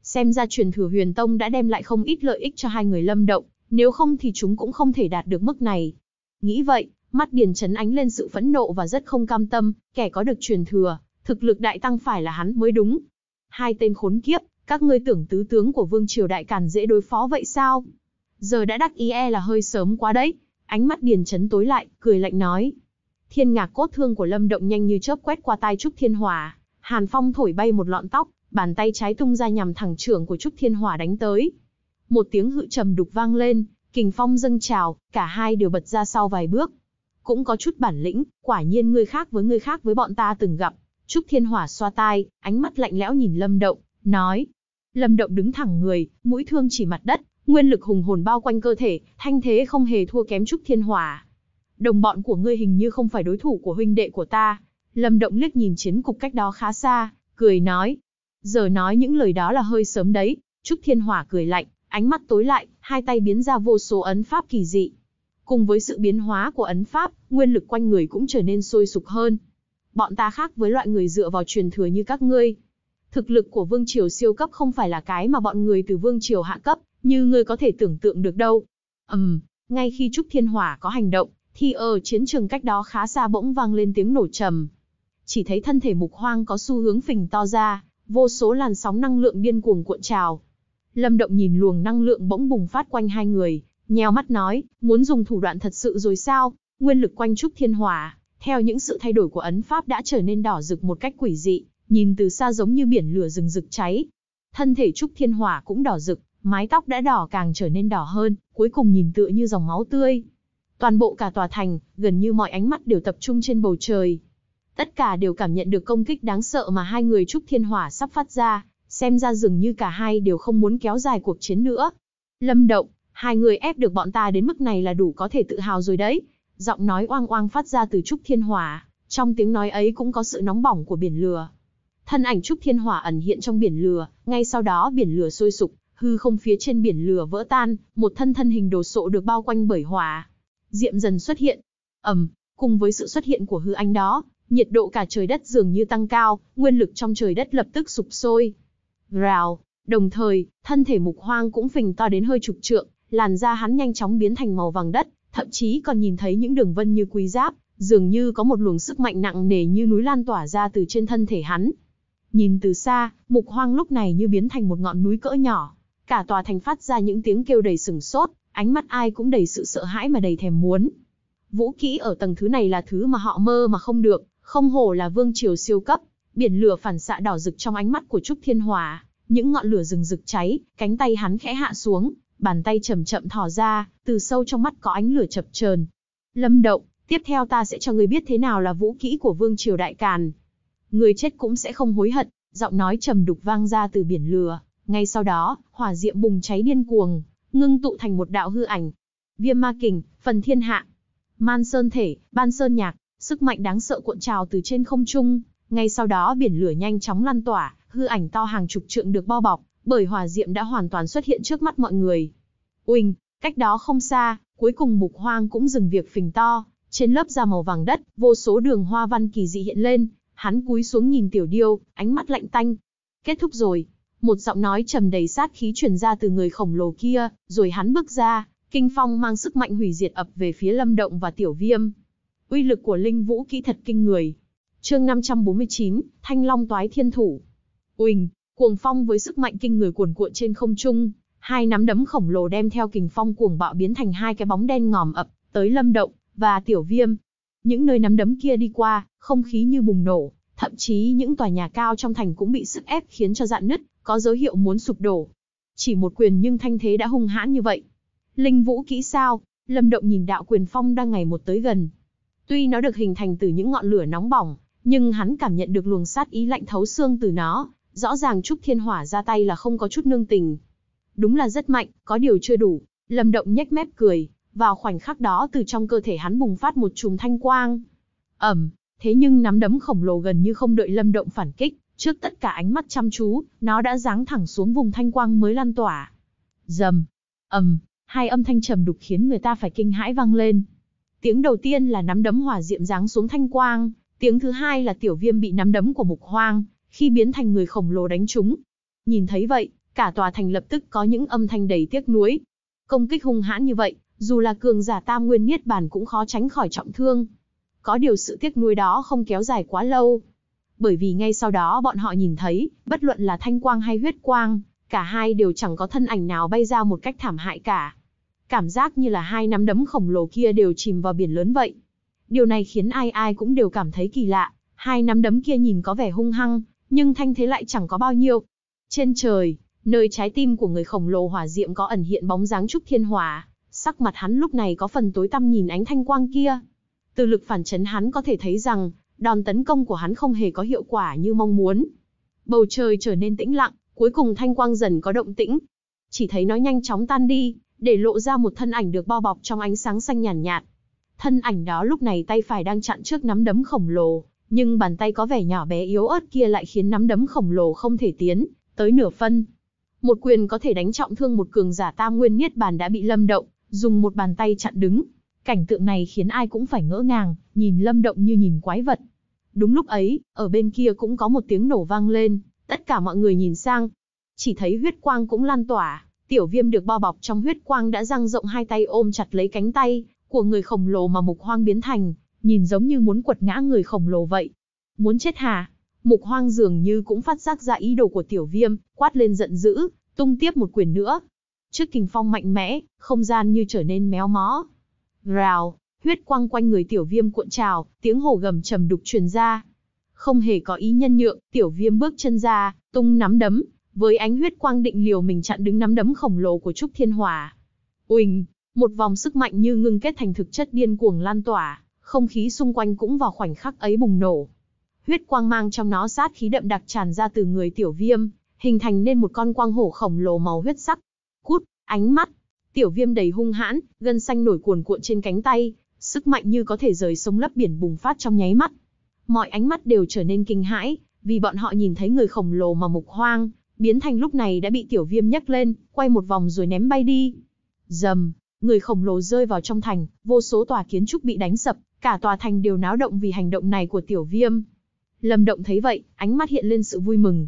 Xem ra truyền thừa huyền tông đã đem lại không ít lợi ích cho hai người lâm động, nếu không thì chúng cũng không thể đạt được mức này. Nghĩ vậy, mắt điền chấn ánh lên sự phẫn nộ và rất không cam tâm, kẻ có được truyền thừa, thực lực đại tăng phải là hắn mới đúng. Hai tên khốn kiếp, các ngươi tưởng tứ tướng của vương triều đại càn dễ đối phó vậy sao? Giờ đã đắc ý e là hơi sớm quá đấy. Ánh mắt điền chấn tối lại, cười lạnh nói, Thiên ngạc cốt thương của Lâm Động nhanh như chớp quét qua tai Trúc Thiên Hòa, Hàn Phong thổi bay một lọn tóc, bàn tay trái tung ra nhằm thẳng trưởng của Trúc Thiên Hòa đánh tới. Một tiếng hự trầm đục vang lên, kình phong dâng trào, cả hai đều bật ra sau vài bước. Cũng có chút bản lĩnh, quả nhiên người khác với người khác với bọn ta từng gặp. Trúc Thiên Hòa xoa tai, ánh mắt lạnh lẽo nhìn Lâm Động, nói. Lâm Động đứng thẳng người, mũi thương chỉ mặt đất, nguyên lực hùng hồn bao quanh cơ thể, thanh thế không hề thua kém Trúc Thiên Hòa. Đồng bọn của ngươi hình như không phải đối thủ của huynh đệ của ta. Lâm Động liếc nhìn chiến cục cách đó khá xa, cười nói. Giờ nói những lời đó là hơi sớm đấy. Trúc Thiên Hỏa cười lạnh, ánh mắt tối lại, hai tay biến ra vô số ấn pháp kỳ dị. Cùng với sự biến hóa của ấn pháp, nguyên lực quanh người cũng trở nên sôi sục hơn. Bọn ta khác với loại người dựa vào truyền thừa như các ngươi. Thực lực của vương triều siêu cấp không phải là cái mà bọn người từ vương triều hạ cấp, như ngươi có thể tưởng tượng được đâu. Ừm, um, ngay khi Trúc Thiên Hỏa có hành động, thì ở chiến trường cách đó khá xa bỗng vang lên tiếng nổ trầm. Chỉ thấy thân thể mục hoang có xu hướng phình to ra, vô số làn sóng năng lượng điên cuồng cuộn trào. Lâm Động nhìn luồng năng lượng bỗng bùng phát quanh hai người, nheo mắt nói, muốn dùng thủ đoạn thật sự rồi sao? Nguyên lực quanh trúc thiên hỏa, theo những sự thay đổi của ấn pháp đã trở nên đỏ rực một cách quỷ dị, nhìn từ xa giống như biển lửa rừng rực cháy. Thân thể trúc thiên hỏa cũng đỏ rực, mái tóc đã đỏ càng trở nên đỏ hơn, cuối cùng nhìn tựa như dòng máu tươi. Toàn bộ cả tòa thành, gần như mọi ánh mắt đều tập trung trên bầu trời. Tất cả đều cảm nhận được công kích đáng sợ mà hai người Trúc Thiên Hỏa sắp phát ra, xem ra dường như cả hai đều không muốn kéo dài cuộc chiến nữa. Lâm Động, hai người ép được bọn ta đến mức này là đủ có thể tự hào rồi đấy. Giọng nói oang oang phát ra từ Trúc Thiên Hỏa, trong tiếng nói ấy cũng có sự nóng bỏng của biển lửa. Thân ảnh Trúc Thiên Hỏa ẩn hiện trong biển lửa, ngay sau đó biển lửa sôi sục, hư không phía trên biển lửa vỡ tan, một thân thân hình đồ sộ được bao quanh bởi hỏa. Diệm dần xuất hiện. ầm, cùng với sự xuất hiện của hư ảnh đó, nhiệt độ cả trời đất dường như tăng cao, nguyên lực trong trời đất lập tức sụp sôi. Rào, đồng thời, thân thể mục hoang cũng phình to đến hơi trục trượng, làn da hắn nhanh chóng biến thành màu vàng đất, thậm chí còn nhìn thấy những đường vân như quý giáp, dường như có một luồng sức mạnh nặng nề như núi lan tỏa ra từ trên thân thể hắn. Nhìn từ xa, mục hoang lúc này như biến thành một ngọn núi cỡ nhỏ, cả tòa thành phát ra những tiếng kêu đầy sừng sốt, Ánh mắt ai cũng đầy sự sợ hãi mà đầy thèm muốn. Vũ kỹ ở tầng thứ này là thứ mà họ mơ mà không được, không hổ là vương triều siêu cấp. Biển lửa phản xạ đỏ rực trong ánh mắt của Trúc Thiên Hòa, những ngọn lửa rừng rực cháy, cánh tay hắn khẽ hạ xuống, bàn tay chậm chậm thò ra, từ sâu trong mắt có ánh lửa chập chờn. Lâm động, tiếp theo ta sẽ cho người biết thế nào là vũ kỹ của vương triều đại càn. Người chết cũng sẽ không hối hận, giọng nói trầm đục vang ra từ biển lửa. Ngay sau đó, hỏa diệm bùng cháy điên cuồng, ngưng tụ thành một đạo hư ảnh. Viêm ma kình, phần thiên hạ. Man sơn thể, ban sơn nhạc, sức mạnh đáng sợ cuộn trào từ trên không trung, ngay sau đó biển lửa nhanh chóng lan tỏa, hư ảnh to hàng chục trượng được bao bọc, bởi hỏa diệm đã hoàn toàn xuất hiện trước mắt mọi người. Uỳnh, cách đó không xa, cuối cùng mục hoang cũng dừng việc phình to, trên lớp da màu vàng đất, vô số đường hoa văn kỳ dị hiện lên, hắn cúi xuống nhìn tiểu điêu, ánh mắt lạnh tanh. Kết thúc rồi. Một giọng nói trầm đầy sát khí truyền ra từ người khổng lồ kia, rồi hắn bước ra, kinh phong mang sức mạnh hủy diệt ập về phía Lâm Động và Tiểu Viêm. Uy lực của linh vũ kỹ thật kinh người. Chương 549, Thanh Long toái thiên thủ. Uỳnh, cuồng phong với sức mạnh kinh người cuồn cuộn trên không trung, hai nắm đấm khổng lồ đem theo kình phong cuồng bạo biến thành hai cái bóng đen ngòm ập tới Lâm Động và Tiểu Viêm. Những nơi nắm đấm kia đi qua, không khí như bùng nổ, thậm chí những tòa nhà cao trong thành cũng bị sức ép khiến cho dạn nứt, có dấu hiệu muốn sụp đổ. Chỉ một quyền nhưng thanh thế đã hung hãn như vậy. Linh vũ kỹ sao, Lâm Động nhìn đạo quyền phong đang ngày một tới gần. Tuy nó được hình thành từ những ngọn lửa nóng bỏng, nhưng hắn cảm nhận được luồng sát ý lạnh thấu xương từ nó, rõ ràng Trúc Thiên Hỏa ra tay là không có chút nương tình. Đúng là rất mạnh, có điều chưa đủ, Lâm Động nhếch mép cười, vào khoảnh khắc đó từ trong cơ thể hắn bùng phát một chùm thanh quang. Ẩm, thế nhưng nắm đấm khổng lồ gần như không đợi Lâm Động phản kích, Trước tất cả ánh mắt chăm chú, nó đã giáng thẳng xuống vùng thanh quang mới lan tỏa. Dầm, ầm, hai âm thanh trầm đục khiến người ta phải kinh hãi vang lên. Tiếng đầu tiên là nắm đấm hỏa diệm giáng xuống thanh quang, tiếng thứ hai là tiểu viêm bị nắm đấm của mục hoang, khi biến thành người khổng lồ đánh trúng. Nhìn thấy vậy, cả tòa thành lập tức có những âm thanh đầy tiếc nuối. Công kích hung hãn như vậy, dù là cường giả tam nguyên niết bàn cũng khó tránh khỏi trọng thương. Có điều sự tiếc nuối đó không kéo dài quá lâu, bởi vì ngay sau đó bọn họ nhìn thấy, bất luận là thanh quang hay huyết quang, cả hai đều chẳng có thân ảnh nào bay ra một cách thảm hại cả. Cảm giác như là hai nắm đấm khổng lồ kia đều chìm vào biển lớn vậy. Điều này khiến ai ai cũng đều cảm thấy kỳ lạ, hai nắm đấm kia nhìn có vẻ hung hăng, nhưng thanh thế lại chẳng có bao nhiêu. Trên trời, nơi trái tim của người khổng lồ hỏa diệm có ẩn hiện bóng dáng trúc thiên hỏa, sắc mặt hắn lúc này có phần tối tăm nhìn ánh thanh quang kia. Từ lực phản chấn hắn có thể thấy rằng, đòn tấn công của hắn không hề có hiệu quả như mong muốn. Bầu trời trở nên tĩnh lặng, cuối cùng thanh quang dần có động tĩnh. Chỉ thấy nó nhanh chóng tan đi, để lộ ra một thân ảnh được bao bọc trong ánh sáng xanh nhàn nhạt, nhạt. Thân ảnh đó lúc này tay phải đang chặn trước nắm đấm khổng lồ, nhưng bàn tay có vẻ nhỏ bé yếu ớt kia lại khiến nắm đấm khổng lồ không thể tiến tới nửa phân. Một quyền có thể đánh trọng thương một cường giả tam nguyên niết bàn đã bị Lâm Động dùng một bàn tay chặn đứng. Cảnh tượng này khiến ai cũng phải ngỡ ngàng, nhìn Lâm Động như nhìn quái vật. Đúng lúc ấy, ở bên kia cũng có một tiếng nổ vang lên, tất cả mọi người nhìn sang. Chỉ thấy huyết quang cũng lan tỏa, tiểu viêm được bao bọc trong huyết quang đã dang rộng hai tay ôm chặt lấy cánh tay của người khổng lồ mà mục hoang biến thành, nhìn giống như muốn quật ngã người khổng lồ vậy. Muốn chết hà Mục hoang dường như cũng phát giác ra ý đồ của tiểu viêm, quát lên giận dữ, tung tiếp một quyền nữa. Trước kình phong mạnh mẽ, không gian như trở nên méo mó. Rào, Huyết quang quanh người tiểu viêm cuộn trào, tiếng hổ gầm trầm đục truyền ra. Không hề có ý nhân nhượng, tiểu viêm bước chân ra, tung nắm đấm, với ánh huyết quang định liều mình chặn đứng nắm đấm khổng lồ của Trúc Thiên Hỏa. Uỳnh, một vòng sức mạnh như ngưng kết thành thực chất điên cuồng lan tỏa, không khí xung quanh cũng vào khoảnh khắc ấy bùng nổ. Huyết quang mang trong nó sát khí đậm đặc tràn ra từ người tiểu viêm, hình thành nên một con quang hổ khổng lồ màu huyết sắc. Cút, ánh mắt, tiểu viêm đầy hung hãn, gân xanh nổi cuồn cuộn trên cánh tay, Sức mạnh như có thể rời sông lấp biển bùng phát trong nháy mắt. Mọi ánh mắt đều trở nên kinh hãi, vì bọn họ nhìn thấy người khổng lồ mà mục hoang, biến thành lúc này đã bị tiểu viêm nhấc lên, quay một vòng rồi ném bay đi. Dầm, người khổng lồ rơi vào trong thành, vô số tòa kiến trúc bị đánh sập, cả tòa thành đều náo động vì hành động này của tiểu viêm. Lâm động thấy vậy, ánh mắt hiện lên sự vui mừng.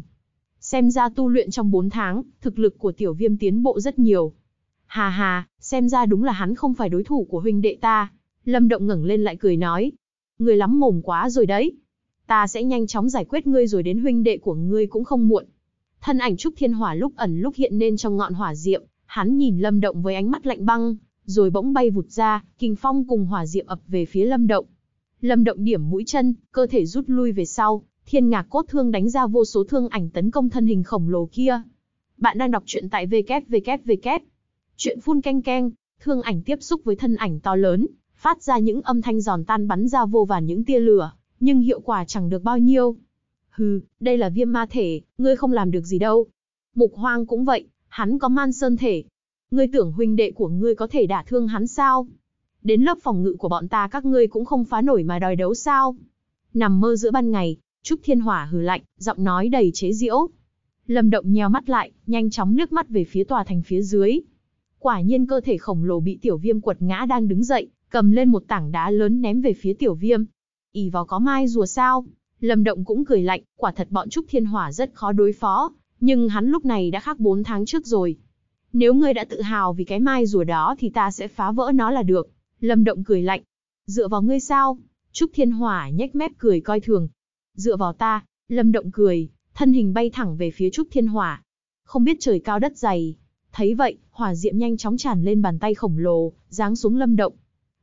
Xem ra tu luyện trong 4 tháng, thực lực của tiểu viêm tiến bộ rất nhiều. Hà hà, xem ra đúng là hắn không phải đối thủ của huynh đệ ta. Lâm Động ngẩng lên lại cười nói, ngươi lắm mồm quá rồi đấy. Ta sẽ nhanh chóng giải quyết ngươi rồi đến huynh đệ của ngươi cũng không muộn. Thân ảnh Trúc Thiên Hỏa lúc ẩn lúc hiện nên trong ngọn hỏa diệm, hắn nhìn Lâm Động với ánh mắt lạnh băng, rồi bỗng bay vụt ra, kinh phong cùng hỏa diệm ập về phía Lâm Động. Lâm Động điểm mũi chân, cơ thể rút lui về sau, thiên ngạc cốt thương đánh ra vô số thương ảnh tấn công thân hình khổng lồ kia. Bạn đang đọc truyện tại www. Chuyện phun canh keng, thương ảnh tiếp xúc với thân ảnh to lớn, phát ra những âm thanh giòn tan bắn ra vô vàn những tia lửa, nhưng hiệu quả chẳng được bao nhiêu. Hừ, đây là viêm ma thể, ngươi không làm được gì đâu. Mục hoang cũng vậy, hắn có man sơn thể. Ngươi tưởng huynh đệ của ngươi có thể đả thương hắn sao? Đến lớp phòng ngự của bọn ta các ngươi cũng không phá nổi mà đòi đấu sao? Nằm mơ giữa ban ngày, Trúc Thiên Hỏa hừ lạnh, giọng nói đầy chế giễu. Lâm Động nheo mắt lại, nhanh chóng liếc mắt về phía tòa thành phía dưới. Quả nhiên cơ thể khổng lồ bị tiểu viêm quật ngã đang đứng dậy, cầm lên một tảng đá lớn ném về phía tiểu viêm. Ý vào có mai rùa sao? Lâm Động cũng cười lạnh, quả thật bọn Trúc Thiên Hỏa rất khó đối phó, nhưng hắn lúc này đã khác 4 tháng trước rồi. Nếu ngươi đã tự hào vì cái mai rùa đó thì ta sẽ phá vỡ nó là được. Lâm Động cười lạnh. Dựa vào ngươi sao? Trúc Thiên Hỏa nhếch mép cười coi thường. Dựa vào ta, Lâm Động cười, thân hình bay thẳng về phía Trúc Thiên Hỏa. Không biết trời cao đất dày. Thấy vậy, hỏa diệm nhanh chóng tràn lên bàn tay khổng lồ, giáng xuống Lâm Động.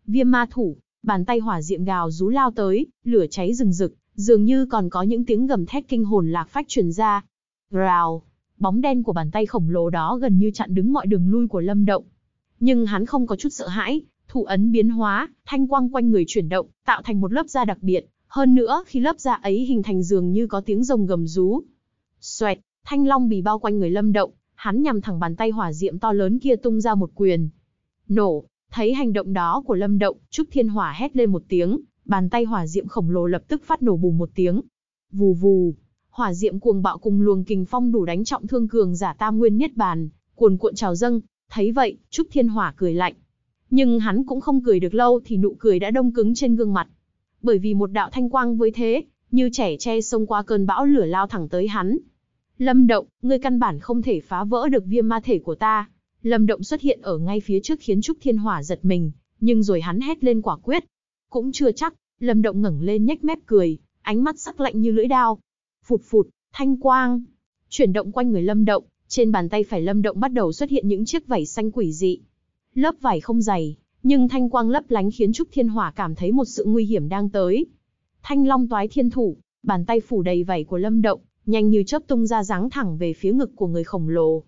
Viêm ma thủ, bàn tay hỏa diệm gào rú lao tới, lửa cháy rừng rực, dường như còn có những tiếng gầm thét kinh hồn lạc phách truyền ra. Rào, bóng đen của bàn tay khổng lồ đó gần như chặn đứng mọi đường lui của Lâm Động. Nhưng hắn không có chút sợ hãi, thủ ấn biến hóa, thanh quang quanh người chuyển động, tạo thành một lớp da đặc biệt, hơn nữa khi lớp da ấy hình thành dường như có tiếng rồng gầm rú. Xoẹt, thanh long bì bao quanh người Lâm Động, hắn nhằm thẳng bàn tay hỏa diệm to lớn kia tung ra một quyền. Nổ, Thấy hành động đó của Lâm Động, Trúc Thiên Hỏa hét lên một tiếng, bàn tay hỏa diệm khổng lồ lập tức phát nổ bùm một tiếng. Vù vù, hỏa diệm cuồng bạo cùng luồng kình phong đủ đánh trọng thương cường giả Tam Nguyên Niết Bàn, cuồn cuộn trào dâng. Thấy vậy, Trúc Thiên Hỏa cười lạnh. Nhưng hắn cũng không cười được lâu thì nụ cười đã đông cứng trên gương mặt. Bởi vì một đạo thanh quang với thế, như trẻ che xông qua cơn bão lửa lao thẳng tới hắn. Lâm Động, ngươi căn bản không thể phá vỡ được viêm ma thể của ta. Lâm Động xuất hiện ở ngay phía trước khiến Trúc Thiên Hỏa giật mình, nhưng rồi hắn hét lên quả quyết. Cũng chưa chắc, Lâm Động ngẩng lên nhếch mép cười, ánh mắt sắc lạnh như lưỡi dao. Phụt phụt, thanh quang. Chuyển động quanh người Lâm Động, trên bàn tay phải Lâm Động bắt đầu xuất hiện những chiếc vảy xanh quỷ dị. Lớp vải không dày, nhưng thanh quang lấp lánh khiến Trúc Thiên Hỏa cảm thấy một sự nguy hiểm đang tới. Thanh Long toái thiên thủ, bàn tay phủ đầy vảy của Lâm Động, nhanh như chớp tung ra giáng thẳng về phía ngực của người khổng lồ.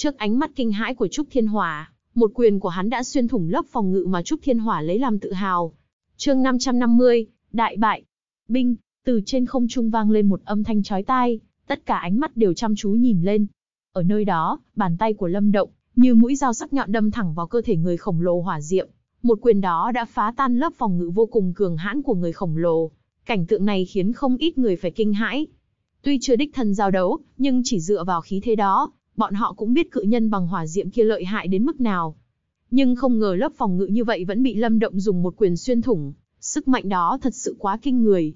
Trước ánh mắt kinh hãi của Trúc Thiên Hỏa, một quyền của hắn đã xuyên thủng lớp phòng ngự mà Trúc Thiên Hỏa lấy làm tự hào. Chương 550, đại bại. Binh, từ trên không trung vang lên một âm thanh chói tai, tất cả ánh mắt đều chăm chú nhìn lên. Ở nơi đó, bàn tay của Lâm Động như mũi dao sắc nhọn đâm thẳng vào cơ thể người khổng lồ hỏa diệm. Một quyền đó đã phá tan lớp phòng ngự vô cùng cường hãn của người khổng lồ. Cảnh tượng này khiến không ít người phải kinh hãi. Tuy chưa đích thân giao đấu, nhưng chỉ dựa vào khí thế đó, Bọn họ cũng biết cự nhân bằng hỏa diệm kia lợi hại đến mức nào. Nhưng không ngờ lớp phòng ngự như vậy vẫn bị Lâm Động dùng một quyền xuyên thủng, sức mạnh đó thật sự quá kinh người.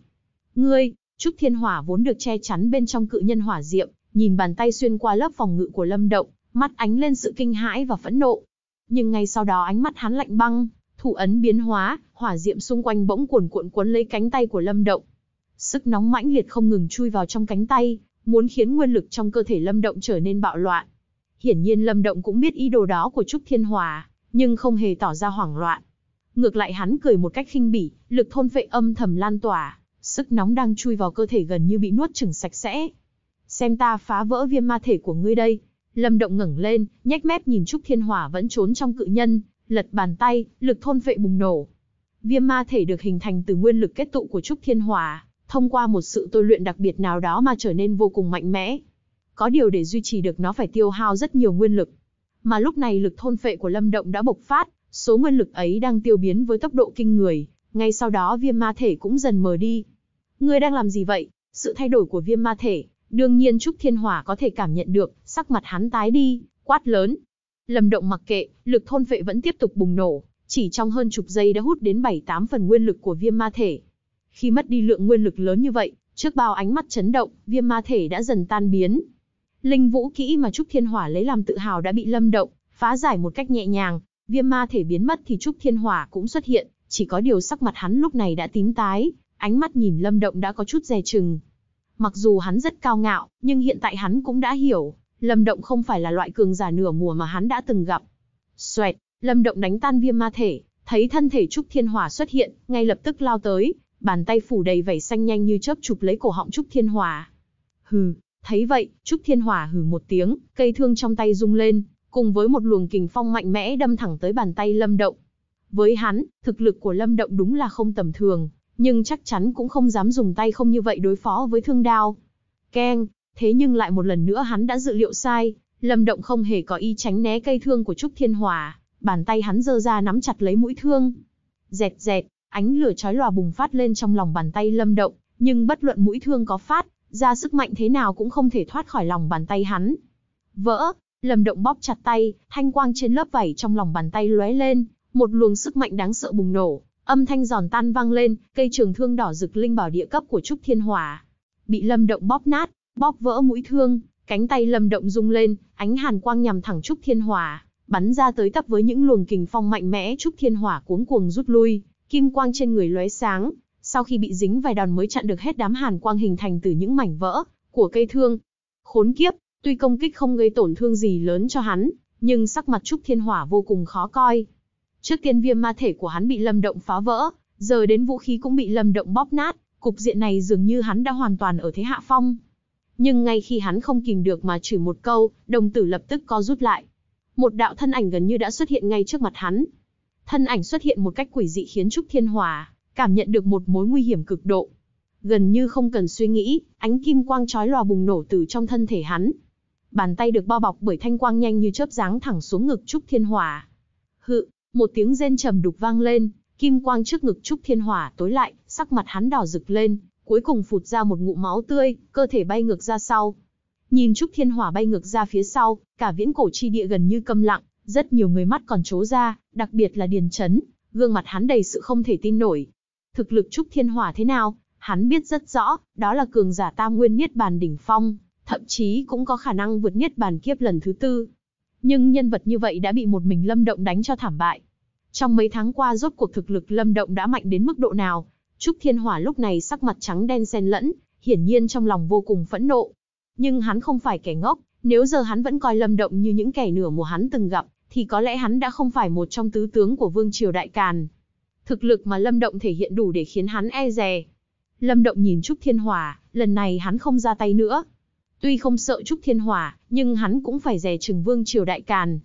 Ngươi, Trúc Thiên Hỏa vốn được che chắn bên trong cự nhân hỏa diệm, nhìn bàn tay xuyên qua lớp phòng ngự của Lâm Động, mắt ánh lên sự kinh hãi và phẫn nộ. Nhưng ngay sau đó ánh mắt hắn lạnh băng, thủ ấn biến hóa, hỏa diệm xung quanh bỗng cuồn cuộn cuốn lấy cánh tay của Lâm Động. Sức nóng mãnh liệt không ngừng chui vào trong cánh tay, muốn khiến nguyên lực trong cơ thể Lâm Động trở nên bạo loạn. Hiển nhiên Lâm Động cũng biết ý đồ đó của Trúc Thiên Hòa, nhưng không hề tỏ ra hoảng loạn. Ngược lại hắn cười một cách khinh bỉ, lực thôn vệ âm thầm lan tỏa, sức nóng đang chui vào cơ thể gần như bị nuốt chửng sạch sẽ. Xem ta phá vỡ viêm ma thể của ngươi đây. Lâm Động ngẩng lên, nhếch mép nhìn Trúc Thiên Hỏa vẫn trốn trong cự nhân, lật bàn tay, lực thôn vệ bùng nổ. Viêm ma thể được hình thành từ nguyên lực kết tụ của Trúc Thiên Hỏa, thông qua một sự tôi luyện đặc biệt nào đó mà trở nên vô cùng mạnh mẽ. Có điều để duy trì được nó phải tiêu hao rất nhiều nguyên lực. Mà lúc này lực thôn phệ của Lâm Động đã bộc phát, số nguyên lực ấy đang tiêu biến với tốc độ kinh người, ngay sau đó viêm ma thể cũng dần mờ đi. Ngươi đang làm gì vậy? Sự thay đổi của viêm ma thể, đương nhiên Trúc Thiên Hỏa có thể cảm nhận được, sắc mặt hắn tái đi, quát lớn. Lâm Động mặc kệ, lực thôn phệ vẫn tiếp tục bùng nổ, chỉ trong hơn chục giây đã hút đến 7-8 phần nguyên lực của viêm ma thể, khi mất đi lượng nguyên lực lớn như vậy, trước bao ánh mắt chấn động, viêm ma thể đã dần tan biến. Linh vũ kỹ mà Trúc Thiên Hỏa lấy làm tự hào đã bị lâm động, phá giải một cách nhẹ nhàng, viêm ma thể biến mất thì Trúc Thiên Hỏa cũng xuất hiện, chỉ có điều sắc mặt hắn lúc này đã tím tái, ánh mắt nhìn lâm động đã có chút dè chừng. Mặc dù hắn rất cao ngạo, nhưng hiện tại hắn cũng đã hiểu, lâm động không phải là loại cường giả nửa mùa mà hắn đã từng gặp. Xoẹt, lâm động đánh tan viêm ma thể, thấy thân thể Trúc Thiên Hỏa xuất hiện, ngay lập tức lao tới, bàn tay phủ đầy vảy xanh nhanh như chớp chụp lấy cổ họng Trúc Thiên hòa. Hừ, thấy vậy, Trúc Thiên hòa hừ một tiếng, cây thương trong tay rung lên, cùng với một luồng kình phong mạnh mẽ đâm thẳng tới bàn tay Lâm Động. Với hắn, thực lực của Lâm Động đúng là không tầm thường, nhưng chắc chắn cũng không dám dùng tay không như vậy đối phó với thương đao. Keng, thế nhưng lại một lần nữa hắn đã dự liệu sai, Lâm Động không hề có ý tránh né cây thương của Trúc Thiên hòa, bàn tay hắn giơ ra nắm chặt lấy mũi thương. Dẹt dẹt, Ánh lửa chói lòa bùng phát lên trong lòng bàn tay Lâm Động, nhưng bất luận mũi thương có phát, ra sức mạnh thế nào cũng không thể thoát khỏi lòng bàn tay hắn. Vỡ, Lâm Động bóp chặt tay, thanh quang trên lớp vảy trong lòng bàn tay lóe lên, một luồng sức mạnh đáng sợ bùng nổ, âm thanh giòn tan vang lên, cây trường thương đỏ rực linh bảo địa cấp của Trúc Thiên Hỏa, bị Lâm Động bóp nát, bóp vỡ mũi thương, cánh tay Lâm Động rung lên, ánh hàn quang nhằm thẳng Trúc Thiên Hỏa, bắn ra tới tấp với những luồng kình phong mạnh mẽ Trúc Thiên Hỏa cuống cuồng rút lui, kim quang trên người lóe sáng, sau khi bị dính vài đòn mới chặn được hết đám hàn quang hình thành từ những mảnh vỡ của cây thương. Khốn kiếp, tuy công kích không gây tổn thương gì lớn cho hắn, nhưng sắc mặt Trúc Thiên Hỏa vô cùng khó coi. Trước tiên viêm ma thể của hắn bị Lâm Động phá vỡ, giờ đến vũ khí cũng bị Lâm Động bóp nát, cục diện này dường như hắn đã hoàn toàn ở thế hạ phong. Nhưng ngay khi hắn không kìm được mà chửi một câu, đồng tử lập tức co rút lại. Một đạo thân ảnh gần như đã xuất hiện ngay trước mặt hắn, Thân ảnh xuất hiện một cách quỷ dị khiến Trúc Thiên Hòa cảm nhận được một mối nguy hiểm cực độ. Gần như không cần suy nghĩ, ánh kim quang chói lòa bùng nổ từ trong thân thể hắn. Bàn tay được bao bọc bởi thanh quang nhanh như chớp giáng thẳng xuống ngực Trúc Thiên Hòa. Hự, một tiếng rên trầm đục vang lên, kim quang trước ngực Trúc Thiên Hòa tối lại, sắc mặt hắn đỏ rực lên, cuối cùng phụt ra một ngụm máu tươi, cơ thể bay ngược ra sau. Nhìn Trúc Thiên Hỏa bay ngược ra phía sau, cả viễn cổ chi địa gần như câm lặng, rất nhiều người mắt còn trố ra, đặc biệt là Điền Chấn, gương mặt hắn đầy sự không thể tin nổi. Thực lực Trúc Thiên Hỏa thế nào, hắn biết rất rõ, đó là cường giả tam nguyên niết bàn đỉnh phong, thậm chí cũng có khả năng vượt niết bàn kiếp lần thứ tư. Nhưng nhân vật như vậy đã bị một mình Lâm Động đánh cho thảm bại. Trong mấy tháng qua rốt cuộc thực lực Lâm Động đã mạnh đến mức độ nào, Trúc Thiên Hỏa lúc này sắc mặt trắng đen xen lẫn, hiển nhiên trong lòng vô cùng phẫn nộ. Nhưng hắn không phải kẻ ngốc, nếu giờ hắn vẫn coi Lâm Động như những kẻ nửa mùa hắn từng gặp, thì có lẽ hắn đã không phải một trong tứ tướng của vương triều đại càn. Thực lực mà Lâm Động thể hiện đủ để khiến hắn e dè. Lâm Động nhìn Trúc Thiên Hỏa, lần này hắn không ra tay nữa. Tuy không sợ Trúc Thiên Hỏa, nhưng hắn cũng phải dè chừng vương triều đại càn.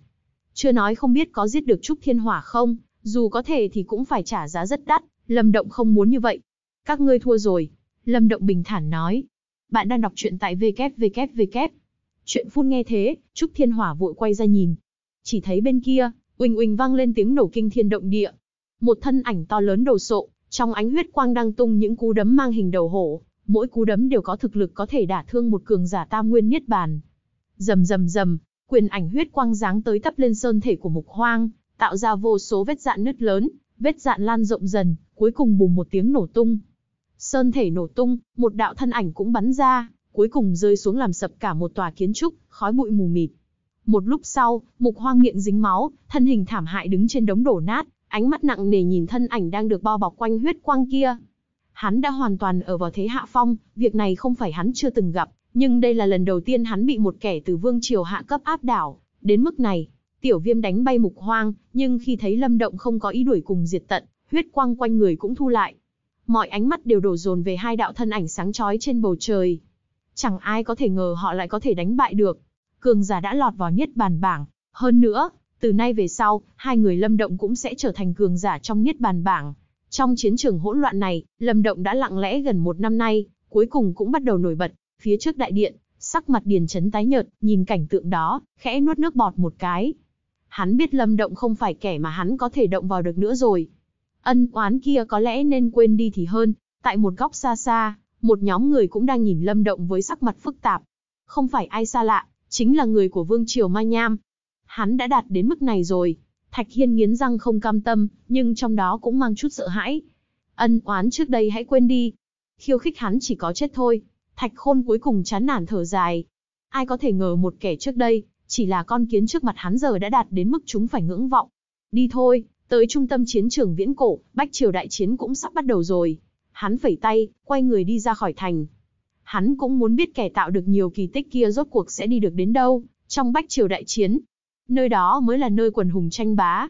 Chưa nói không biết có giết được Trúc Thiên Hỏa không, dù có thể thì cũng phải trả giá rất đắt, Lâm Động không muốn như vậy. Các ngươi thua rồi, Lâm Động bình thản nói. Bạn đang đọc truyện tại www. Chuyện phun nghe thế, Trúc Thiên Hỏa vội quay ra nhìn, chỉ thấy bên kia, uỳnh uỳnh vang lên tiếng nổ kinh thiên động địa. Một thân ảnh to lớn đồ sộ, trong ánh huyết quang đang tung những cú đấm mang hình đầu hổ, mỗi cú đấm đều có thực lực có thể đả thương một cường giả tam nguyên niết bàn. Rầm rầm rầm, quyền ảnh huyết quang giáng tới tấp lên sơn thể của Mục Hoang, tạo ra vô số vết dạn nứt lớn, vết dạn lan rộng dần, cuối cùng bùng một tiếng nổ tung. Sơn thể nổ tung, một đạo thân ảnh cũng bắn ra, cuối cùng rơi xuống làm sập cả một tòa kiến trúc, khói bụi mù mịt. Một lúc sau, mục hoang miệng dính máu, thân hình thảm hại đứng trên đống đổ nát, ánh mắt nặng nề nhìn thân ảnh đang được bao bọc quanh huyết quang kia. Hắn đã hoàn toàn ở vào thế hạ phong, việc này không phải hắn chưa từng gặp, nhưng đây là lần đầu tiên hắn bị một kẻ từ vương triều hạ cấp áp đảo. Đến mức này, tiểu viêm đánh bay mục hoang, nhưng khi thấy lâm động không có ý đuổi cùng diệt tận, huyết quang quanh người cũng thu lại. Mọi ánh mắt đều đổ dồn về hai đạo thân ảnh sáng chói trên bầu trời. Chẳng ai có thể ngờ họ lại có thể đánh bại được cường giả đã lọt vào niết bàn bảng, hơn nữa, từ nay về sau, hai người Lâm Động cũng sẽ trở thành cường giả trong niết bàn bảng. Trong chiến trường hỗn loạn này, Lâm Động đã lặng lẽ gần một năm nay, cuối cùng cũng bắt đầu nổi bật. Phía trước đại điện, sắc mặt Điền Chấn tái nhợt, nhìn cảnh tượng đó, khẽ nuốt nước bọt một cái. Hắn biết Lâm Động không phải kẻ mà hắn có thể động vào được nữa rồi. Ân oán kia có lẽ nên quên đi thì hơn. Tại một góc xa xa, một nhóm người cũng đang nhìn Lâm Động với sắc mặt phức tạp. Không phải ai xa lạ, chính là người của vương triều Mai Nham. Hắn đã đạt đến mức này rồi, Thạch Hiên nghiến răng không cam tâm, nhưng trong đó cũng mang chút sợ hãi. Ân oán trước đây hãy quên đi. Khiêu khích hắn chỉ có chết thôi. Thạch Khôn cuối cùng chán nản thở dài. Ai có thể ngờ một kẻ trước đây, chỉ là con kiến trước mặt hắn giờ đã đạt đến mức chúng phải ngưỡng vọng. Đi thôi, tới trung tâm chiến trường viễn cổ, Bách Triều đại chiến cũng sắp bắt đầu rồi. Hắn phẩy tay, quay người đi ra khỏi thành, hắn cũng muốn biết kẻ tạo được nhiều kỳ tích kia rốt cuộc sẽ đi được đến đâu, trong bách triều đại chiến. Nơi đó mới là nơi quần hùng tranh bá,